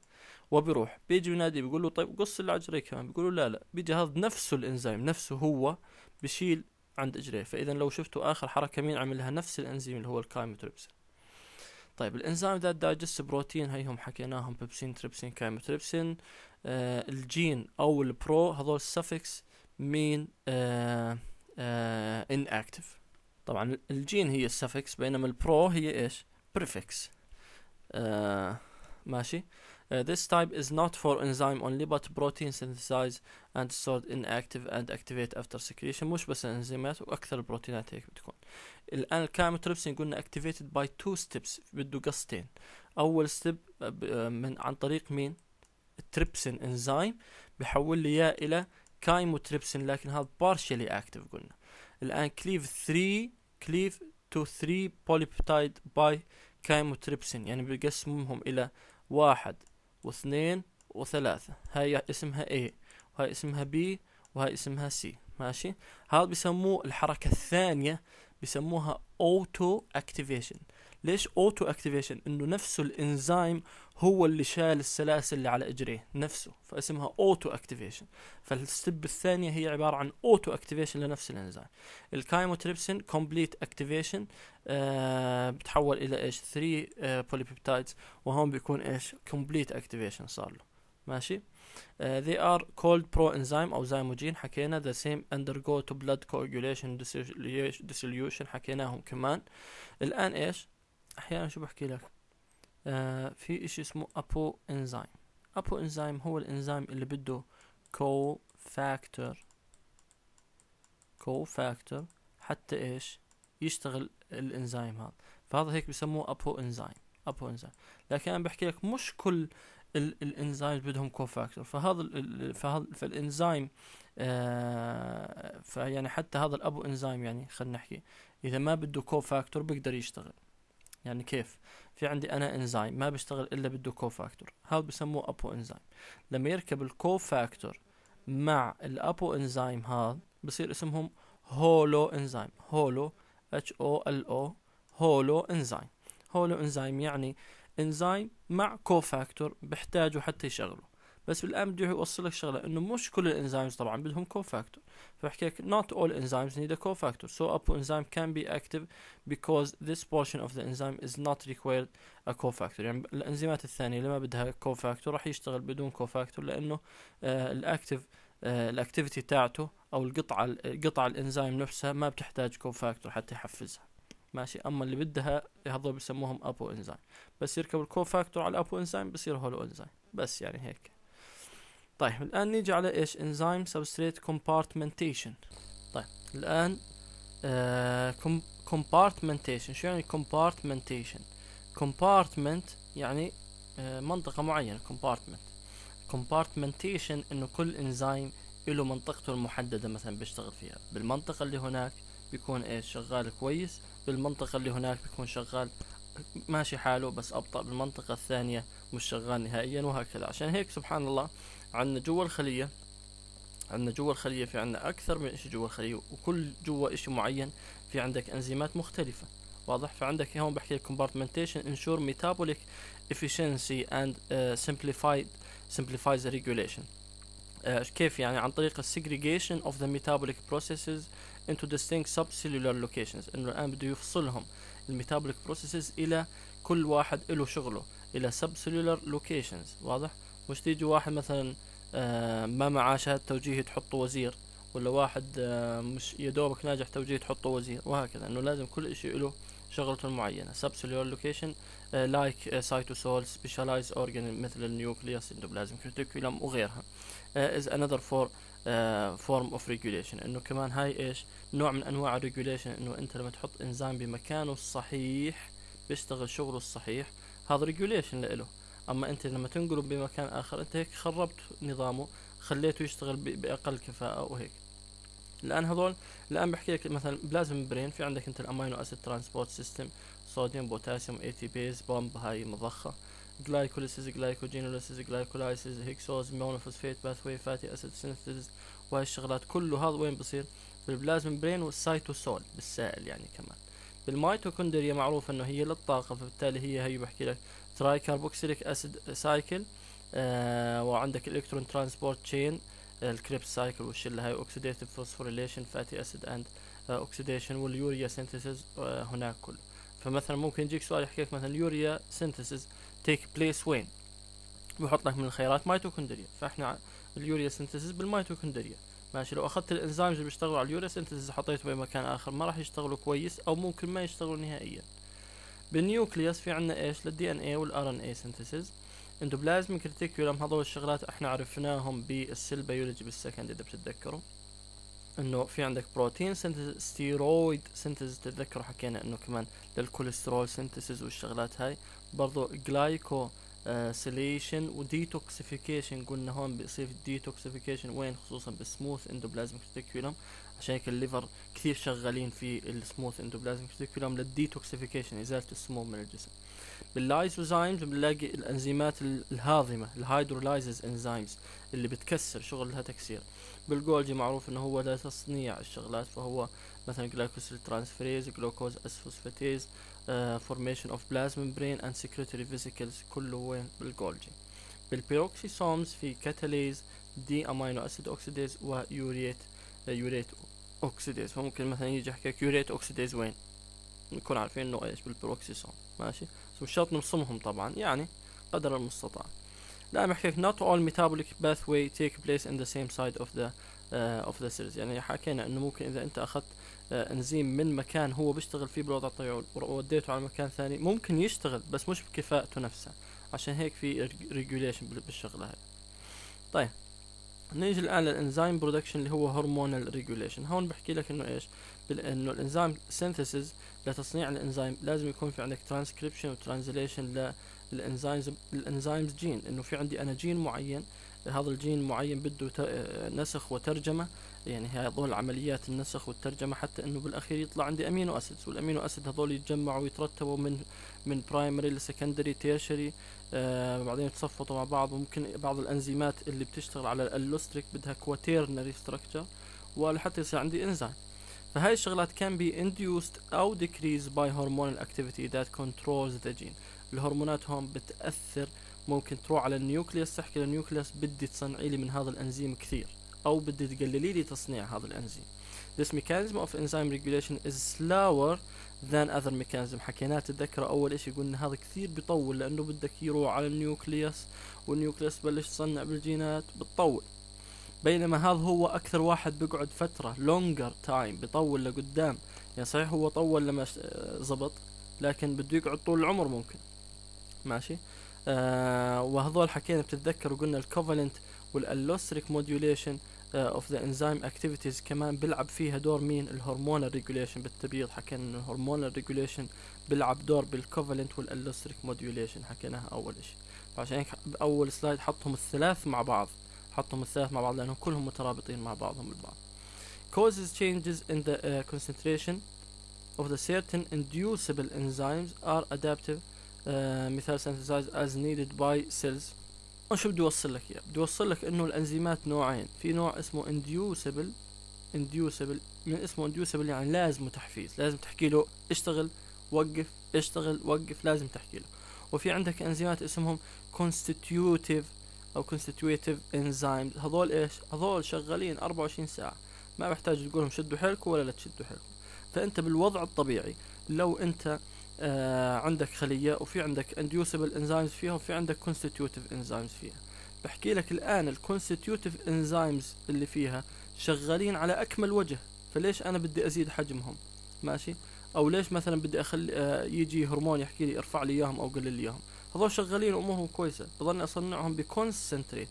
وبيروح بيجي بنادي بيقول له طيب قص اللي على كمان بيقول له لا لا بجهاز نفسه الانزيم نفسه هو بشيل عند اجريه فاذا لو شفتوا اخر حركه مين عملها نفس الانزيم اللي هو الكايموتريبسين طيب الانزيم ذات دايجست بروتين هيهم حكيناهم بيبسين تريبسين كايموتريبسين آه الجين او البرو هذول السفكس مين آه آه طبعا الجين هي السفكس بينما البرو هي ايش بريفكس آه ماشي Uh, this type is not for enzyme only but protein synthesized and stored inactive and activate after secretion مش بس انزيمات واكثر البروتينات هيك بتكون الان الكامتريبسين قلنا activated by two steps بده قصتين اول ستيب من عن طريق مين التريبسين انزيم بحول لي اياه الى كايموتريبسين لكن هذا partially active قلنا الان كليف 3 كليف to 3 polypeptide by كايموتريبسين يعني بقسمهم الى واحد واثنين وثلاثة هاي اسمها A وهاي اسمها B وهاي اسمها C ماشي هذا بيسموه الحركة الثانية بيسموها auto activation ليش اوتو اكتيفيشن انه نفسه الانزيم هو اللي شال السلاسل اللي على اجريه نفسه فاسمها اوتو اكتيفيشن فالستب الثانيه هي عباره عن اوتو اكتيفيشن لنفس الانزيم الكايموتريبسين كومبليت اكتيفيشن آه، بتحول الى ايش 3 بوليبيبتايدز آه، وهون بيكون ايش كومبليت اكتيفيشن صار له ماشي uh, they are called proenzyme أو زيموجين حكينا the same undergo to blood coagulation dissolution حكيناهم كمان الآن إيش احيانا شو بحكي لك آه في اشي اسمه ابو انزيم ابو انزيم هو الانزيم اللي بده كو فاكتور كو فاكتور حتى ايش يشتغل الانزيم هذا فهذا هيك بسموه ابو انزيم ابو انزيم لكن انا بحكي لك مش كل الانزيمز بدهم فاكتور فهذا فهذا فالانزيم آه يعني حتى هذا الابو انزيم يعني خلينا نحكي اذا ما بده فاكتور بيقدر يشتغل يعني كيف في عندي انا انزيم ما بيشتغل الا بده كوفاكتور هذا بسموه ابو انزيم لما يركب الكوفاكتور مع الابو انزيم هذا بصير اسمهم هولو انزيم هولو اتش او ال او هولو انزيم هولو انزيم يعني انزيم مع كوفاكتور بحتاجه حتى يشغله بس بالام بدي اوصل لك شغله انه مش كل الانزيمز طبعا بدهم كوفاكتور فبحكي لك not all enzymes need a cofactor so a enzyme can be active because this portion of the enzyme is not required a cofactor يعني الانزيمات الثانيه اللي ما بدها كوفاكتور راح يشتغل بدون كوفاكتور لانه الاكتف آه، الاكتيفيتي آه، تاعته او القطعه قطع الانزيم نفسها ما بتحتاج كوفاكتور حتى يحفزها ماشي اما اللي بدها هذول بسموهم ابو انزيم بس يركب الكوفاكتور على الابو انزيم بصير هولو انزيم بس يعني هيك طيب الآن نيجي على إيش إنزيم سبستريت كومبارتمنتيشن طيب الآن كومبارتمنتيشن آه، شو يعني كومبارتمنتيشن كومبارتمنت يعني آه، منطقة معينة كومبارتمنت كومبارتمنتيشن انه كل انزيم له منطقته المحددة مثلا بيشتغل فيها بالمنطقة اللي هناك بيكون ايش شغال كويس بالمنطقة اللي هناك بيكون شغال ماشي حاله بس ابطأ بالمنطقة الثانية مش شغال نهائيا وهكذا عشان هيك سبحان الله عندنا جوا الخلية عندنا جوا الخلية في عندنا أكثر من إشي جوا الخلية وكل جوا إشي معين في عندك أنزيمات مختلفة واضح فعندك هون بحكي لك compartmentation ensure metabolic efficiency and uh, simplified simplifies the regulation uh, كيف يعني عن طريق segregation of the metabolic processes into distinct subcellular locations انه الان بده يفصلهم الميتابوليك بروسيسز الى كل واحد له شغله الى subcellular locations واضح مش تيجي واحد مثلا آه، ما معاه شهادة توجيهي تحطه وزير ولا واحد آه، مش يدوبك ناجح توجيه تحطه وزير وهكذا انه لازم كل اشي له شغلته المعينة سبسوليور لوكيشن لايك سايتوسول سبيشالايز اورجن مثل النيوكليوس اندوبلازم كيوتيكولم وغيرها از انذر فور فورم اوف ريجوليشن انه كمان هاي ايش نوع من انواع الريجوليشن انه انت لما تحط انزيم بمكانه الصحيح بيشتغل شغله الصحيح هذا ريجوليشن لإله اما انت لما تنقله بمكان اخر انت هيك خربت نظامه خليته يشتغل باقل كفاءه وهيك الان هذول الان بحكي لك مثلا بلازم برين في عندك انت الامينو اسيد ترانسبورت سيستم صوديوم بوتاسيوم اي تي بيز بومب هاي مضخه جلايكوليسيز جلايكوجينوليسيز جلايكولايسيز هيكسوز مونوفوسفيت باثوي فاتي اسيد سينثيز وهي الشغلات كله هذا وين بصير بالبلازم برين والسايتوسول بالسائل يعني كمان بالميتوكوندريا معروف انه هي للطاقه فبالتالي هي هي بحكي لك ترايكاربوكسيليك اسيد سايكل آه، وعندك الكترون ترانسبورت تشين الكريبس سايكل والشله هاي اوكسيديتيف فوسفوريليشن فاتي اسيد اند اوكسيديشن واليوريا سينثيسز آه، هناك كله فمثلا ممكن يجيك سؤال يحكي لك مثلا اليوريا سينثيسز تيك بليس وين بحط لك من الخيارات ميتوكوندريا فاحنا اليوريا سينثيسز بالميتوكوندريا ماشي لو اخذت الانزيمز اللي بيشتغلوا على اليوريا سينثيسز حطيته بمكان اخر ما راح يشتغلوا كويس او ممكن ما يشتغلوا نهائيا بالنيوكليوس في عندنا ايش للدي ان اي والار ان اي سينثيسز اندوبلازميك ريتيكولم هذول الشغلات احنا عرفناهم بالسيل بيولوجي بالسكند اذا بتتذكروا انه في عندك بروتين سنتز ستيرويد سنتز تتذكروا حكينا انه كمان للكوليسترول سنتسز والشغلات هاي برضو جلايكو آه سيليشن وديتوكسيفيكيشن قلنا هون بيصير الديتوكسيفيكيشن وين خصوصا بالسموث اندوبلازميك ريتيكولم عشان هيك الليفر كثير شغالين في السموث اندوبلازم كوليكولم للديتوكسيفيكيشن ازاله السموم من الجسم باللايزوزايمز بنلاقي الانزيمات الهاضمه الهايدرولايزز انزيمز اللي بتكسر شغلها تكسير بالجولجي معروف انه هو لتصنيع الشغلات فهو مثلا جلايكوسيل ترانسفريز جلوكوز اسفوسفاتيز فورميشن اوف بلازما برين اند سكريتري فيزيكلز كله وين بالجولجي بالبيروكسيسومز في كاتاليز دي امينو اسيد اوكسيديز ويوريت يوريت اوكسيديز فممكن مثلا يجي يحكي كيوريت اوكسيديز وين نكون عارفين انه ايش بالبروكسيسون ماشي بس مش شرط نرسمهم طبعا يعني قدر المستطاع لا بحكي not all metabolic pathway take place in the same side of the uh, of the cells يعني حكينا انه ممكن اذا انت اخذت uh, انزيم من مكان هو بيشتغل فيه بالوضع الطبيعي ووديته على مكان ثاني ممكن يشتغل بس مش بكفاءته نفسها عشان هيك في ريجوليشن بالشغله هاي طيب نيجي الان للانزيم برودكشن اللي هو هرمونال ريجوليشن هون بحكي لك انه ايش انه الانزيم سينثيسز لتصنيع الانزيم لازم يكون في عندك ترانسكريبشن وترانزليشن للانزيمز الانزيمز جين انه في عندي انا جين معين هذا الجين معين بده نسخ وترجمه يعني هذول عمليات النسخ والترجمه حتى انه بالاخير يطلع عندي امينو اسيدز والامينو اسيد هذول يتجمعوا ويترتبوا من من برايمري لسكندري تيرشري آه بعدين يتصفطوا مع بعض وممكن بعض الانزيمات اللي بتشتغل على اللوستريك بدها كواتيرنري ستراكشر ولحتى يصير عندي انزيم فهاي الشغلات can be induced أو decreased by hormonal activity that controls the gene الهرمونات هون بتأثر ممكن تروح على النيوكليس تحكي للنيوكليس بدي تصنعي لي من هذا الانزيم كثير او بدي تقللي لي تصنيع هذا الانزيم This mechanism of enzyme regulation is slower than other mechanism حكينا تذكر اول اشي قلنا هذا كثير بيطول لانه بدك يروح على النيوكليس والنيوكليس بلش تصنع بالجينات بتطول بينما هذا هو اكثر واحد بيقعد فترة longer time بيطول لقدام يعني صحيح هو طول لما آه، زبط لكن بده يقعد طول العمر ممكن ماشي آه، وهذول حكينا بتتذكروا قلنا الكوفالنت والالوستريك موديوليشن اوف ذا انزيم اكتيفيتيز كمان بيلعب فيها دور مين الهرمون ريجوليشن بالتبييض حكينا انه الهرمون ريجوليشن بيلعب دور بالكوفالنت والالوستريك موديوليشن حكيناها اول شيء فعشان هيك باول سلايد حطهم الثلاث مع بعض حطهم الثلاث مع بعض لانهم كلهم مترابطين مع بعضهم البعض causes changes in the uh, concentration of the certain inducible enzymes are adaptive آه، مثال synthesized از نيدد باي سيلز شو بدي اوصل لك اياه بدي اوصل لك انه الانزيمات نوعين في نوع اسمه انديوسبل انديوسبل من اسمه انديوسبل يعني لازم تحفيز لازم تحكي له اشتغل وقف اشتغل وقف لازم تحكي له وفي عندك انزيمات اسمهم كونستيتيوتيف او كونستيتيوتيف انزيمز هذول ايش هذول شغالين 24 ساعه ما بحتاج تقول لهم شدوا حيلكم ولا لا تشدوا حيلكم فانت بالوضع الطبيعي لو انت آه آه عندك خليه وفي عندك انديوسبل انزيمز فيها وفي عندك كونستيتيوتيف انزيمز فيها بحكي لك الان الكونستيتيوتيف انزيمز اللي فيها شغالين على اكمل وجه فليش انا بدي ازيد حجمهم ماشي او ليش مثلا بدي اخلي آه يجي هرمون يحكي لي ارفع لي اياهم او قلل لي اياهم هذول شغالين امورهم كويسه بضلني اصنعهم بكونسنتريت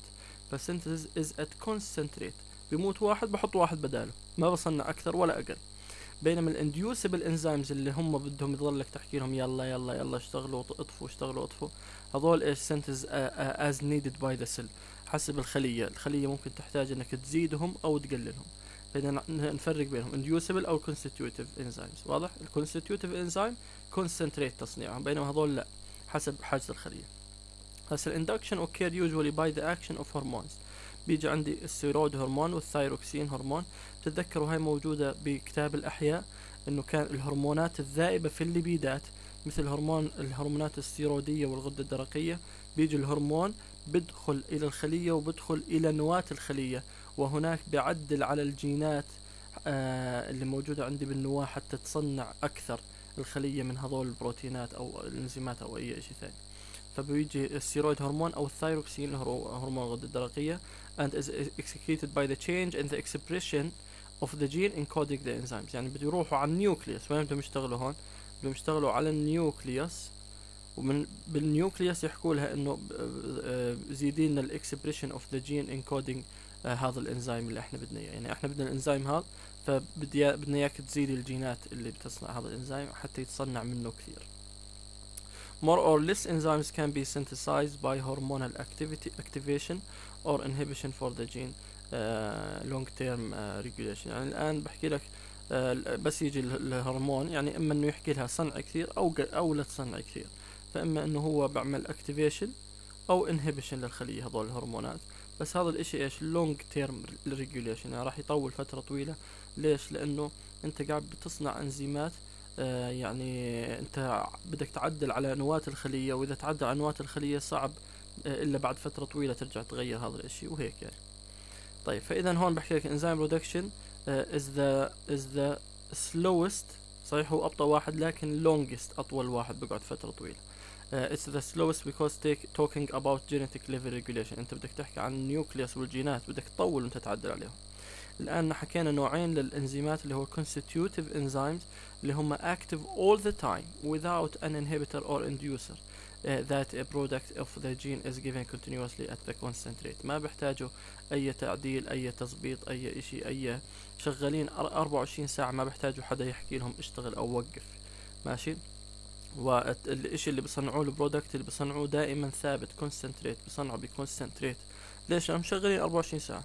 فسنتز از ات كونسنتريت بموت واحد بحط واحد بداله ما بصنع اكثر ولا اقل بينما الانديوسبل انزيمز اللي هم بدهم يضل لك تحكي لهم يلا يلا يلا اشتغلوا اطفوا اشتغلوا اطفوا هذول ايش سنتز از نيدد باي ذا سيل حسب الخليه الخليه ممكن تحتاج انك تزيدهم او تقللهم بدنا نفرق بينهم انديوسبل او كونستيتيوتيف انزيمز واضح الكونستيتيوتيف انزيم كونسنتريت تصنيعهم بينما هذول لا حسب حاجه الخليه هسه الاندكشن اوكير يوجوالي باي ذا اكشن اوف هرمونز بيجي عندي السيرويد هرمون والثايروكسين هرمون تتذكروا هاي موجودة بكتاب الأحياء إنه كان الهرمونات الذائبة في الليبيدات مثل هرمون الهرمونات السيرودية والغدة الدرقية بيجي الهرمون بدخل إلى الخلية وبدخل إلى نواة الخلية وهناك بعدل على الجينات آه اللي موجودة عندي بالنواة حتى تصنع أكثر الخلية من هذول البروتينات أو الإنزيمات أو أي شيء ثاني فبيجي الستيرويد هرمون او الثايروكسين هرمون الغده الدرقيه and is executed by the change in the expression of the gene encoding the enzymes يعني بده يروحوا على النيوكليوس وين بدهم يشتغلوا هون بدهم يشتغلوا على النيوكليوس ومن بالنيوكليوس يحكوا لها انه زيدي لنا الاكسبريشن اوف ذا جين انكودينج هذا الانزيم اللي احنا بدنا اياه يعني احنا بدنا الانزيم هذا فبدنا اياك تزيد الجينات اللي بتصنع هذا الانزيم حتى يتصنع منه كثير More or less enzymes can be synthesized by hormonal activity, activation or inhibition for the gene uh, long term uh, regulation يعني الآن بحكي لك uh, بس يجي الهرمون يعني إما إنه يحكي لها صنع كثير أو أو لا تصنع كثير فإما إنه هو بعمل activation أو inhibition للخلية هذول الهرمونات بس هذا الإشي إيش long term regulation يعني راح يطول فترة طويلة ليش لأنه أنت قاعد بتصنع أنزيمات آه، يعني انت بدك تعدل على نواة الخلية واذا تعدل على نواة الخلية صعب آه، الا بعد فترة طويلة ترجع تغير هذا الاشي وهيك يعني طيب فاذا هون بحكي لك انزيم برودكشن از ذا از ذا سلوست صحيح هو ابطا واحد لكن لونجست اطول واحد بقعد فترة طويلة اتس ذا سلوست بيكوز تيك توكينج اباوت جينيتيك ليفل ريجوليشن انت بدك تحكي عن النيوكليوس والجينات بدك تطول وانت تعدل عليهم الآن حكينا نوعين للإنزيمات اللي هو constitutive enzymes اللي هم active all the time without an inhibitor or inducer uh, that a product of the gene is given continuously at the concentrate ما بحتاجوا أي تعديل أي تظبيط أي إشي أي شغالين 24 ساعة ما بحتاجوا حدا يحكي لهم اشتغل أو وقف ماشي والشيء اللي بصنعوه البرودكت اللي بصنعوه دائما ثابت كونسنتريت بصنعه بكونسنتريت ليش لأنهم شغالين 24 ساعة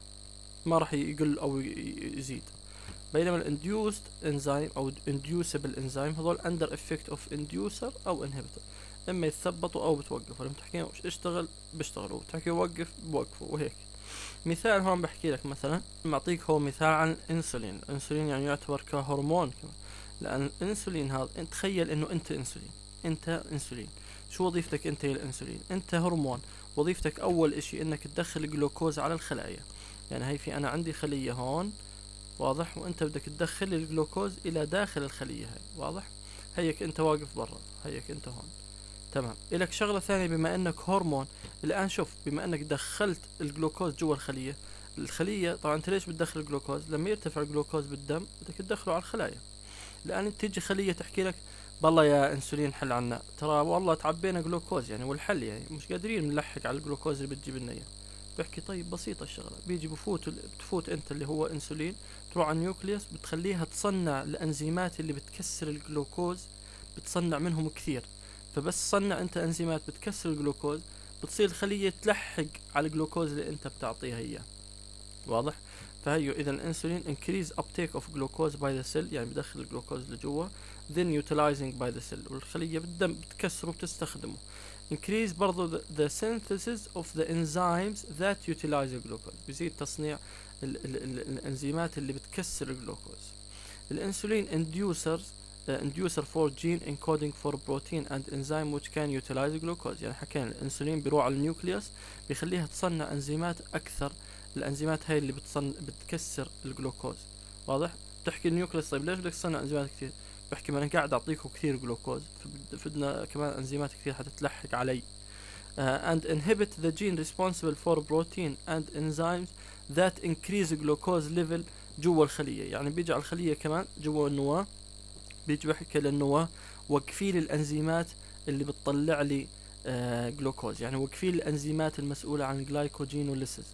ما راح يقل او يزيد بينما الانديوست انزيم او inducible انزيم هذول اندر افكت اوف انديوسر او انهبيتر اما يتثبطوا او بتوقفوا لما وش اشتغل بيشتغلوا تحكي وقف بوقفوا وهيك مثال هون بحكي لك مثلا معطيك هو مثال عن الانسولين الانسولين يعني يعتبر كهرمون كمان لان الانسولين هذا تخيل انه انت انسولين انت انسولين شو وظيفتك انت يا الانسولين انت هرمون وظيفتك اول اشي انك تدخل جلوكوز على الخلايا يعني هي في أنا عندي خلية هون واضح وأنت بدك تدخل الجلوكوز إلى داخل الخلية هاي واضح هيك أنت واقف برا هيك أنت هون تمام إلك شغلة ثانية بما أنك هرمون الآن شوف بما أنك دخلت الجلوكوز جوا الخلية الخلية طبعا أنت ليش بتدخل الجلوكوز لما يرتفع الجلوكوز بالدم بدك تدخله على الخلايا الآن تيجي خلية تحكي لك بالله يا انسولين حل عنا ترى والله تعبينا جلوكوز يعني والحل يعني مش قادرين نلحق على الجلوكوز اللي بتجيب لنا اياه بحكي طيب بسيطة الشغلة بيجي بفوت بتفوت انت اللي هو انسولين تروح على النيوكليوس بتخليها تصنع الانزيمات اللي بتكسر الجلوكوز بتصنع منهم كثير فبس صنع انت انزيمات بتكسر الجلوكوز بتصير الخلية تلحق على الجلوكوز اللي انت بتعطيها اياه واضح فهيو اذا الانسولين انكريز ابتيك اوف جلوكوز باي ذا سيل يعني بدخل الجلوكوز لجوا then utilizing by the cell والخلية بالدم بتكسره وبتستخدمه increase برضو the synthesis of the enzymes that utilize glucose بيزيد تصنيع ال ال ال الانزيمات اللي بتكسر الجلوكوز الانسولين inducers uh, inducer for gene encoding for protein and enzyme which can utilize glucose يعني حكينا الانسولين بيروح على النيوكليوس بيخليها تصنع انزيمات اكثر الانزيمات هاي اللي بتصن بتكسر الجلوكوز واضح تحكي النيوكليوس طيب ليش بدك تصنع انزيمات كثير بحكي ما انا قاعد اعطيكم كثير جلوكوز فبدنا كمان انزيمات كثير حتتلحق علي uh, and inhibit the gene responsible for protein and enzymes that increase glucose level جوا الخلية يعني بيجي على الخلية كمان جوا النواة بيجي بحكي للنواة وقفي لي الانزيمات اللي بتطلع لي آه جلوكوز يعني وقفي لي الانزيمات المسؤولة عن جلايكوجينوليسيس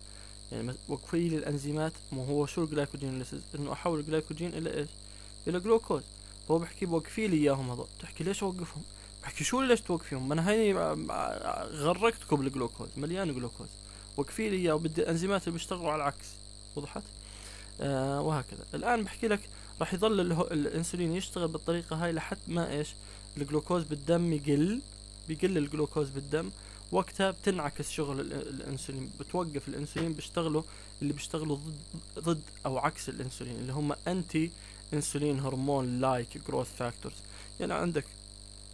يعني وقفي لي الانزيمات ما هو شو الجلايكوجينوليسز انه احول الجلايكوجين الى ايش الى جلوكوز هو بحكي بوقفي لي اياهم هذول تحكي ليش اوقفهم بحكي شو ليش توقفيهم ما انا هيني غرقتكم بالجلوكوز مليان جلوكوز وقفي لي اياه وبدي انزيمات اللي بيشتغلوا على العكس وضحت آه وهكذا الان بحكي لك راح يضل الانسولين يشتغل بالطريقه هاي لحد ما ايش الجلوكوز بالدم يقل بيقل الجلوكوز بالدم وقتها بتنعكس شغل الانسولين بتوقف الانسولين بيشتغلوا اللي بيشتغلوا ضد ضد او عكس الانسولين اللي هم انتي انسولين هرمون لايك جروث فاكتورز يعني عندك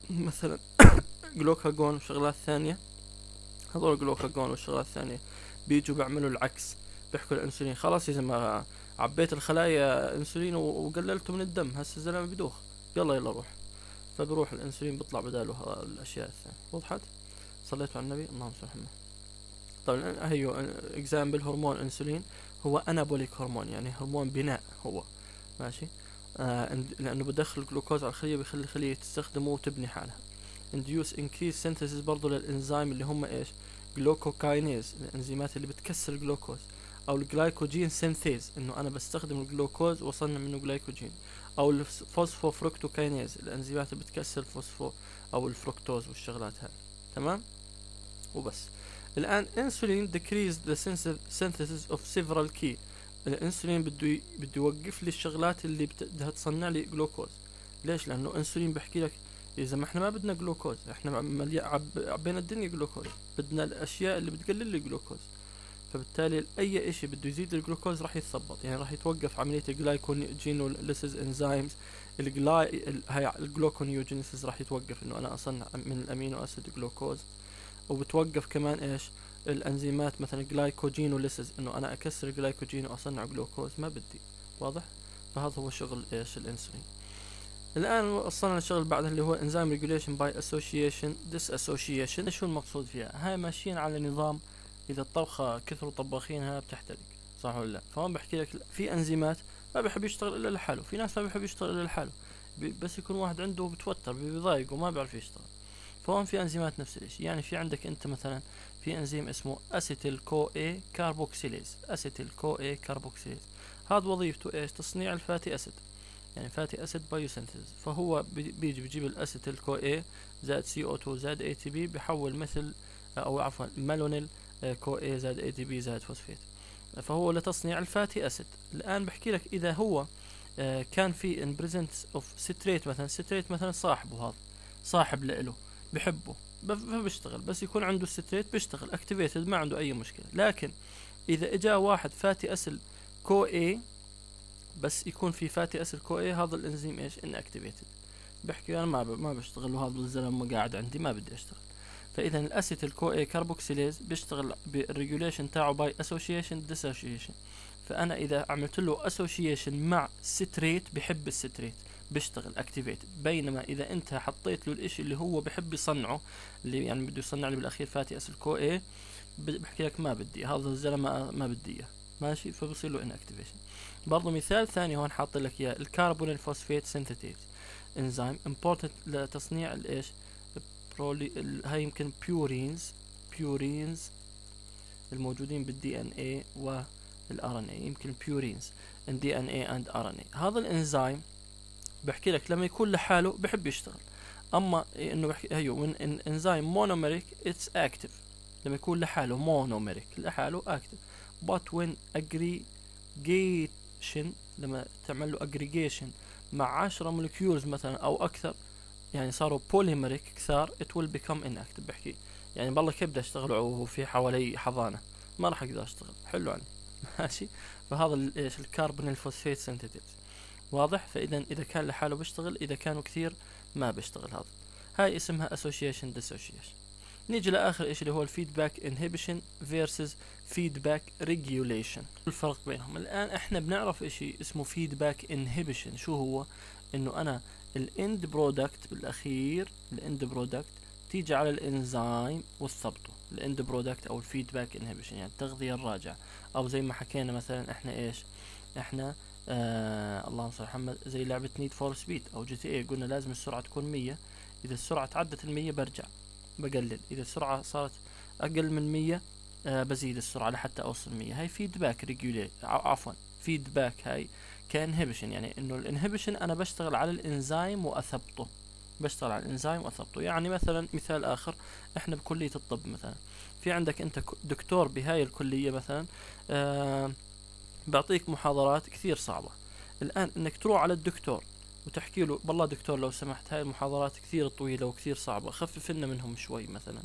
مثلا جلوكاجون وشغلات ثانية هذول جلوكاجون والشغلات الثانية بيجوا بيعملوا العكس بيحكوا الانسولين خلاص يا زلمة عبيت الخلايا انسولين وقللته من الدم هسه الزلمة بيدوخ يلا يلا روح فبروح الانسولين بيطلع بداله الاشياء الثانية وضحت؟ صليت على النبي اللهم صل محمد طبعا هيو اكزامبل هرمون انسولين هو انابوليك هرمون يعني هرمون بناء هو ماشي آه، لأنه بدخل الجلوكوز على الخلية بيخلي الخلية تستخدمه وتبني حالها induce increase synthesis برضه للإنزيم اللي هم إيش جلوكوكاينيز الإنزيمات اللي بتكسر الجلوكوز أو الجلايكوجين سينثيز إنه أنا بستخدم الجلوكوز وأصنع منه جلايكوجين أو الفوسفوفركتوكاينيز الإنزيمات اللي بتكسر الفوسفو أو الفركتوز والشغلات هاي تمام وبس الآن انسولين decreased the synthesis of several key الانسولين بده بده يوقف لي الشغلات اللي بدها تصنع لي جلوكوز ليش لانه الانسولين بحكي لك اذا ما احنا ما بدنا جلوكوز احنا عب... عبينا الدنيا جلوكوز بدنا الاشياء اللي بتقلل لي الجلوكوز فبالتالي اي شيء بده يزيد الجلوكوز راح يتثبط يعني راح يتوقف عمليه الجلايكونيوجينوليسيز انزيمز الجلاي هاي الجلوكونيوجينيسيس راح يتوقف انه انا اصنع من الامينو اسيد جلوكوز وبتوقف كمان ايش الانزيمات مثلا جلايكوجين وليسز انه انا اكسر جلايكوجين واصنع جلوكوز ما بدي واضح فهذا هو شغل ايش الانسولين الان وصلنا للشغل بعدها اللي هو انزيم ريجوليشن باي اسوشيشن ديس اسوشيشن شو المقصود فيها هاي ماشيين على نظام اذا الطبخه كثروا طباخينها بتحترق صح ولا لا فهون بحكي لك في انزيمات ما بحب يشتغل الا لحاله في ناس ما بحب يشتغل الا لحاله بس يكون واحد عنده بتوتر بيضايق وما بيعرف يشتغل فهون في انزيمات نفس الشيء يعني في عندك انت مثلا في انزيم اسمه اسيتيل كو اي كاربوكسيليز اسيتيل كو اي كاربوكسيليز هذا وظيفته ايش تصنيع الفاتي اسيد يعني فاتي اسيد بايوسينثيز فهو بيجي بجيب الاسيتيل كو اي زائد سي او 2 زائد اي تي بي بحول مثل او عفوا مالونيل آه، كو اي زائد اي تي بي زائد فوسفيت فهو لتصنيع الفاتي اسيد الان بحكي لك اذا هو آه، كان في ان بريزنت اوف سيتريت مثلا سيتريت مثلا صاحبه هذا صاحب له بحبه فبيشتغل بس يكون عنده ستريت بيشتغل اكتيفيتد ما عنده اي مشكله لكن اذا اجا واحد فاتي اسل كو اي بس يكون في فاتي اسل كو اي هذا الانزيم ايش ان اكتيفيتد بحكي انا ما ما بشتغل وهذا الزلمه قاعد عندي ما بدي اشتغل فاذا الاسيتيل كو اي كاربوكسيليز بيشتغل بالريجوليشن تاعه باي اسوشيشن ديسوشيشن فانا اذا عملت له اسوشيشن مع ستريت بحب الستريت بيشتغل اكتيفيت بينما اذا انت حطيت له الاشي اللي هو بحب يصنعه اللي يعني بده يصنع لي بالاخير فاتي الكو اي بحكي لك ما بدي هذا الزلمه ما بدي اياه ماشي فبصير له ان اكتيفيشن برضه مثال ثاني هون حاط لك اياه الكربون الفوسفيت سينثيتيز انزيم امبورتنت لتصنيع الايش برولي هاي يمكن بيورينز بيورينز الموجودين بالدي ان اي والار ان اي يمكن بيورينز ان دي ان اي اند ار ان اي هذا الانزيم بحكي لك لما يكون لحاله بحب يشتغل اما انه بحكي هيو انزيم مونوميريك اتس اكتف لما يكون لحاله مونوميريك لحاله اكتف بات وين اجريجيشن لما تعمل له اجريجيشن مع 10 مولكيولز مثلا او اكثر يعني صاروا بوليميريك كثار ات ويل بيكم ان اكتف بحكي يعني بالله كيف بدي اشتغل وفي حوالي حضانه ما راح اقدر اشتغل حلو عني ماشي فهذا ايش الكربون الفوسفيت سنتيتيز واضح فاذا اذا كان لحاله بيشتغل اذا كانوا كثير ما بيشتغل هذا هاي اسمها association dissociation نيجي لاخر شيء اللي هو الفيدباك انهبيشن فيرسز فيدباك ريجوليشن الفرق بينهم الان احنا بنعرف شيء اسمه فيدباك انهبيشن شو هو انه انا الاند برودكت بالاخير الاند برودكت تيجي على الانزيم وتثبطه الاند برودكت او الفيدباك انهبيشن يعني التغذيه الراجعه او زي ما حكينا مثلا احنا ايش احنا آه اللهم صل على محمد زي لعبة نيد فور سبيد أو جي تي اي قلنا لازم السرعة تكون مية إذا السرعة تعدت المية برجع بقلل إذا السرعة صارت أقل من مية آه بزيد السرعة لحتى أوصل مية هاي فيدباك ريجولي عفوا فيدباك هاي كانهبشن يعني إنه الانهبشن أنا بشتغل على الإنزيم وأثبطه بشتغل على الانزيم واثبطه يعني مثلا مثال اخر احنا بكليه الطب مثلا في عندك انت دكتور بهاي الكليه مثلا آه بعطيك محاضرات كثير صعبة الآن إنك تروح على الدكتور وتحكي له بالله دكتور لو سمحت هاي المحاضرات كثير طويلة وكثير صعبة خفف لنا منهم شوي مثلا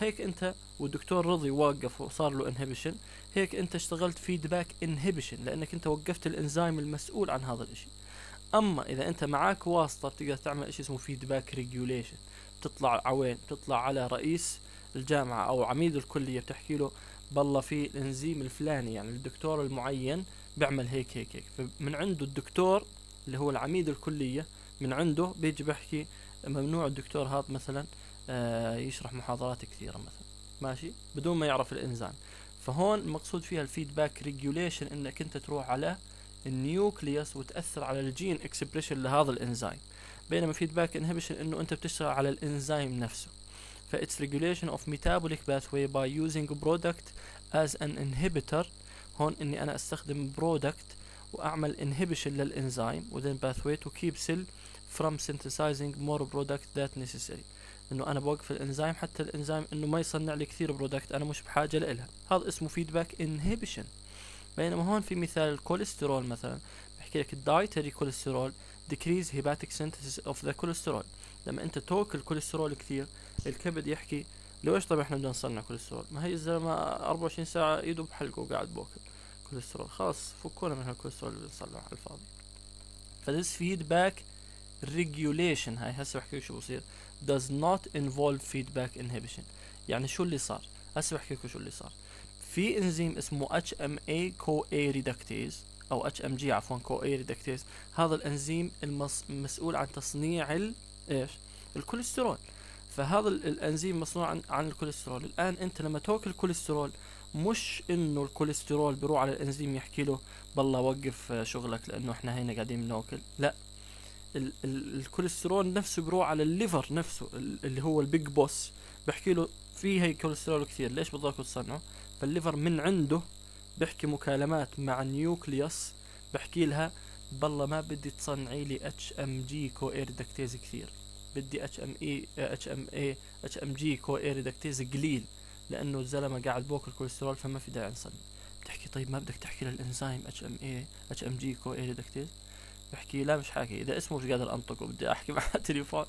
هيك انت والدكتور رضي ووقف وصار له انهبيشن هيك انت اشتغلت فيدباك انهبيشن لانك انت وقفت الانزيم المسؤول عن هذا الاشي اما اذا انت معك واسطة بتقدر تعمل اشي اسمه فيدباك ريجوليشن بتطلع عوين بتطلع على رئيس الجامعة او عميد الكلية بتحكي له بالله في الانزيم الفلاني يعني الدكتور المعين بيعمل هيك هيك هيك فمن عنده الدكتور اللي هو العميد الكليه من عنده بيجي بحكي ممنوع الدكتور هذا مثلا آه، يشرح محاضرات كثيره مثلا ماشي بدون ما يعرف الانزيم فهون المقصود فيها الفيدباك ريجوليشن انك انت تروح على النيوكليوس وتاثر على الجين اكسبريشن لهذا الانزيم بينما فيدباك انهبيشن انه انت بتشتغل على الانزيم نفسه فإتس ريجوليشن أوف ميتابوليك باث باي يوزنج برودكت أز أن إنهبيتر هون إني أنا أستخدم برودكت وأعمل إنهبيشن للإنزيم وذين باث تو كيب سيل فروم سينثيسايزنج مور برودكت ذات نيسيسري إنه أنا بوقف الإنزيم حتى الإنزيم إنه ما يصنع لي كثير برودكت أنا مش بحاجة لإلها هذا اسمه فيدباك إنهبيشن بينما هون في مثال الكوليسترول مثلا بحكي لك الدايتري كوليسترول decrease hepatic synthesis of the cholesterol لما انت تاكل كوليسترول كثير الكبد يحكي ليش طيب احنا بدنا نصنع كوليسترول ما هي الزلمه 24 ساعه ايده بحلقه وقاعد باكل كوليسترول خلاص فكونا من هالكوليسترول اللي بنصنعه على الفاضي فذس فيدباك ريجوليشن هاي هسه بحكي شو بصير does not involve feedback inhibition يعني شو اللي صار هسه بحكي لكم شو اللي صار في انزيم اسمه HMA CoA إيه reductase او HMG عفوا CoA إيه reductase هذا الانزيم المسؤول عن تصنيع ايش الكوليسترول فهذا الانزيم مصنوع عن, الكوليسترول الان انت لما تاكل كوليسترول مش انه الكوليسترول بيروح على الانزيم يحكي له بالله وقف شغلك لانه احنا هنا قاعدين بناكل لا ال ال الكوليسترول نفسه بيروح على الليفر نفسه اللي هو البيج بوس بحكي له في هي كوليسترول كثير ليش بدك تصنعه فالليفر من عنده بحكي مكالمات مع النيوكليوس بحكي لها بالله ما بدي تصنعي لي اتش ام جي كو اير دكتيز كثير بدي اتش ام اي اتش ام اي اتش ام جي كو اير دكتيز قليل لانه الزلمه قاعد بوكل كوليسترول فما في داعي نصنع بتحكي طيب ما بدك تحكي للانزيم اتش ام اي اتش ام جي كو اير دكتيز بحكي لا مش حاكي اذا اسمه مش قادر انطقه بدي احكي مع التليفون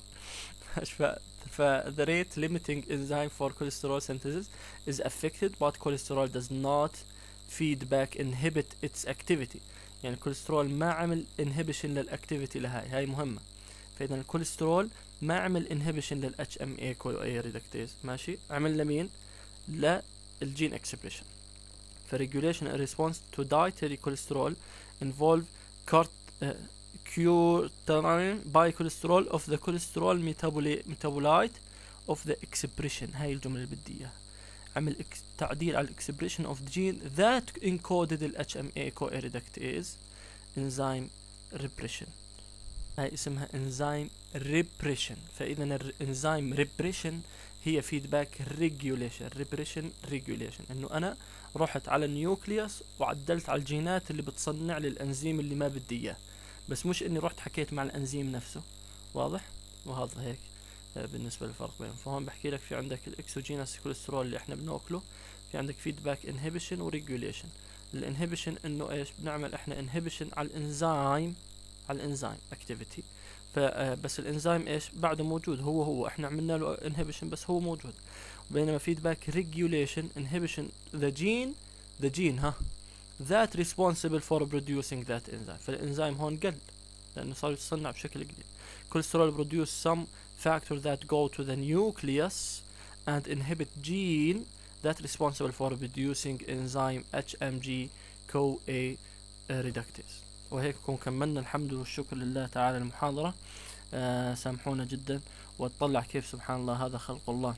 ف the rate limiting enzyme for cholesterol synthesis is affected but cholesterol does not feedback inhibit its activity يعني الكوليسترول ما عمل انهبيشن للاكتيفيتي لهاي هاي مهمه فاذا الكوليسترول ما عمل انهبيشن للاتش ام اي كول اي ريدكتيز ماشي عمل لمين للجين اكسبريشن فريجوليشن ريسبونس تو دايتري كوليسترول انفولف كارت كيوترين باي كوليسترول اوف ذا كوليسترول ميتابولايت اوف ذا اكسبريشن هاي الجمله اللي بدي اياها عمل تعديل على الاكسبريشن اوف جين ذات انكودد الاتش ام اي كو از انزيم ريبريشن هاي اسمها انزيم ريبريشن فاذا الانزيم ريبريشن هي فيدباك ريجوليشن ريبريشن ريجوليشن انه انا رحت على النيوكليوس وعدلت على الجينات اللي بتصنع لي الانزيم اللي ما بدي اياه بس مش اني رحت حكيت مع الانزيم نفسه واضح وهذا هيك بالنسبة للفرق بينهم فهون بحكي لك في عندك الاكسوجينس كوليسترول اللي احنا بناكله في عندك فيدباك انهبيشن وريجوليشن الانهبيشن انه ايش بنعمل احنا انهبيشن على الانزيم على الانزيم اكتيفيتي فبس الانزيم ايش بعده موجود هو هو احنا عملنا له انهبيشن بس هو موجود بينما فيدباك ريجوليشن انهبيشن ذا جين ذا جين ها ذات ريسبونسبل فور برودوسينج ذات انزيم فالانزيم هون قل لانه صار يتصنع بشكل جديد كوليسترول بروديوس some factor that go to the nucleus and inhibit gene that responsible for producing enzyme HMG CoA reductase وهيك نكون كملنا الحمد والشكر لله تعالى المحاضرة آه سامحونا جدا واتطلع كيف سبحان الله هذا خلق الله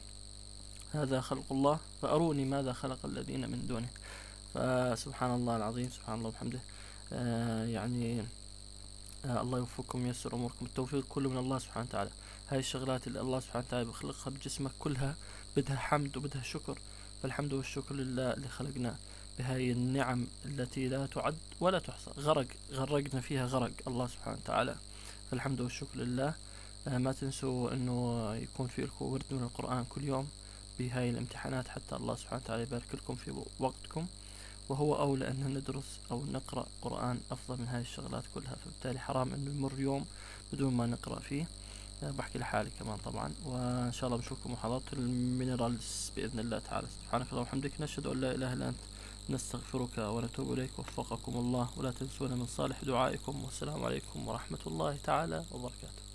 هذا خلق الله فأروني ماذا خلق الذين من دونه فسبحان الله العظيم سبحان الله وبحمده آه يعني آه الله يوفقكم ييسر أموركم التوفيق كله من الله سبحانه وتعالى هاي الشغلات اللي الله سبحانه وتعالى بخلقها بجسمك كلها بدها حمد وبدها شكر فالحمد والشكر لله اللي خلقناه بهاي النعم التي لا تعد ولا تحصى غرق غرقنا فيها غرق الله سبحانه وتعالى فالحمد والشكر لله آه، ما تنسوا انه يكون في لكم ورد من القرآن كل يوم بهاي الامتحانات حتى الله سبحانه وتعالى يبارك لكم في وقتكم وهو أولى أن ندرس أو نقرأ قرآن أفضل من هاي الشغلات كلها فبالتالي حرام أنه يمر يوم بدون ما نقرأ فيه بحكي لحالي كمان طبعا وان شاء الله بنشوفكم محاضرات المينرالز باذن الله تعالى سبحانك اللهم وبحمدك نشهد ان لا اله الا انت نستغفرك ونتوب اليك وفقكم الله ولا تنسونا من صالح دعائكم والسلام عليكم ورحمة الله تعالى وبركاته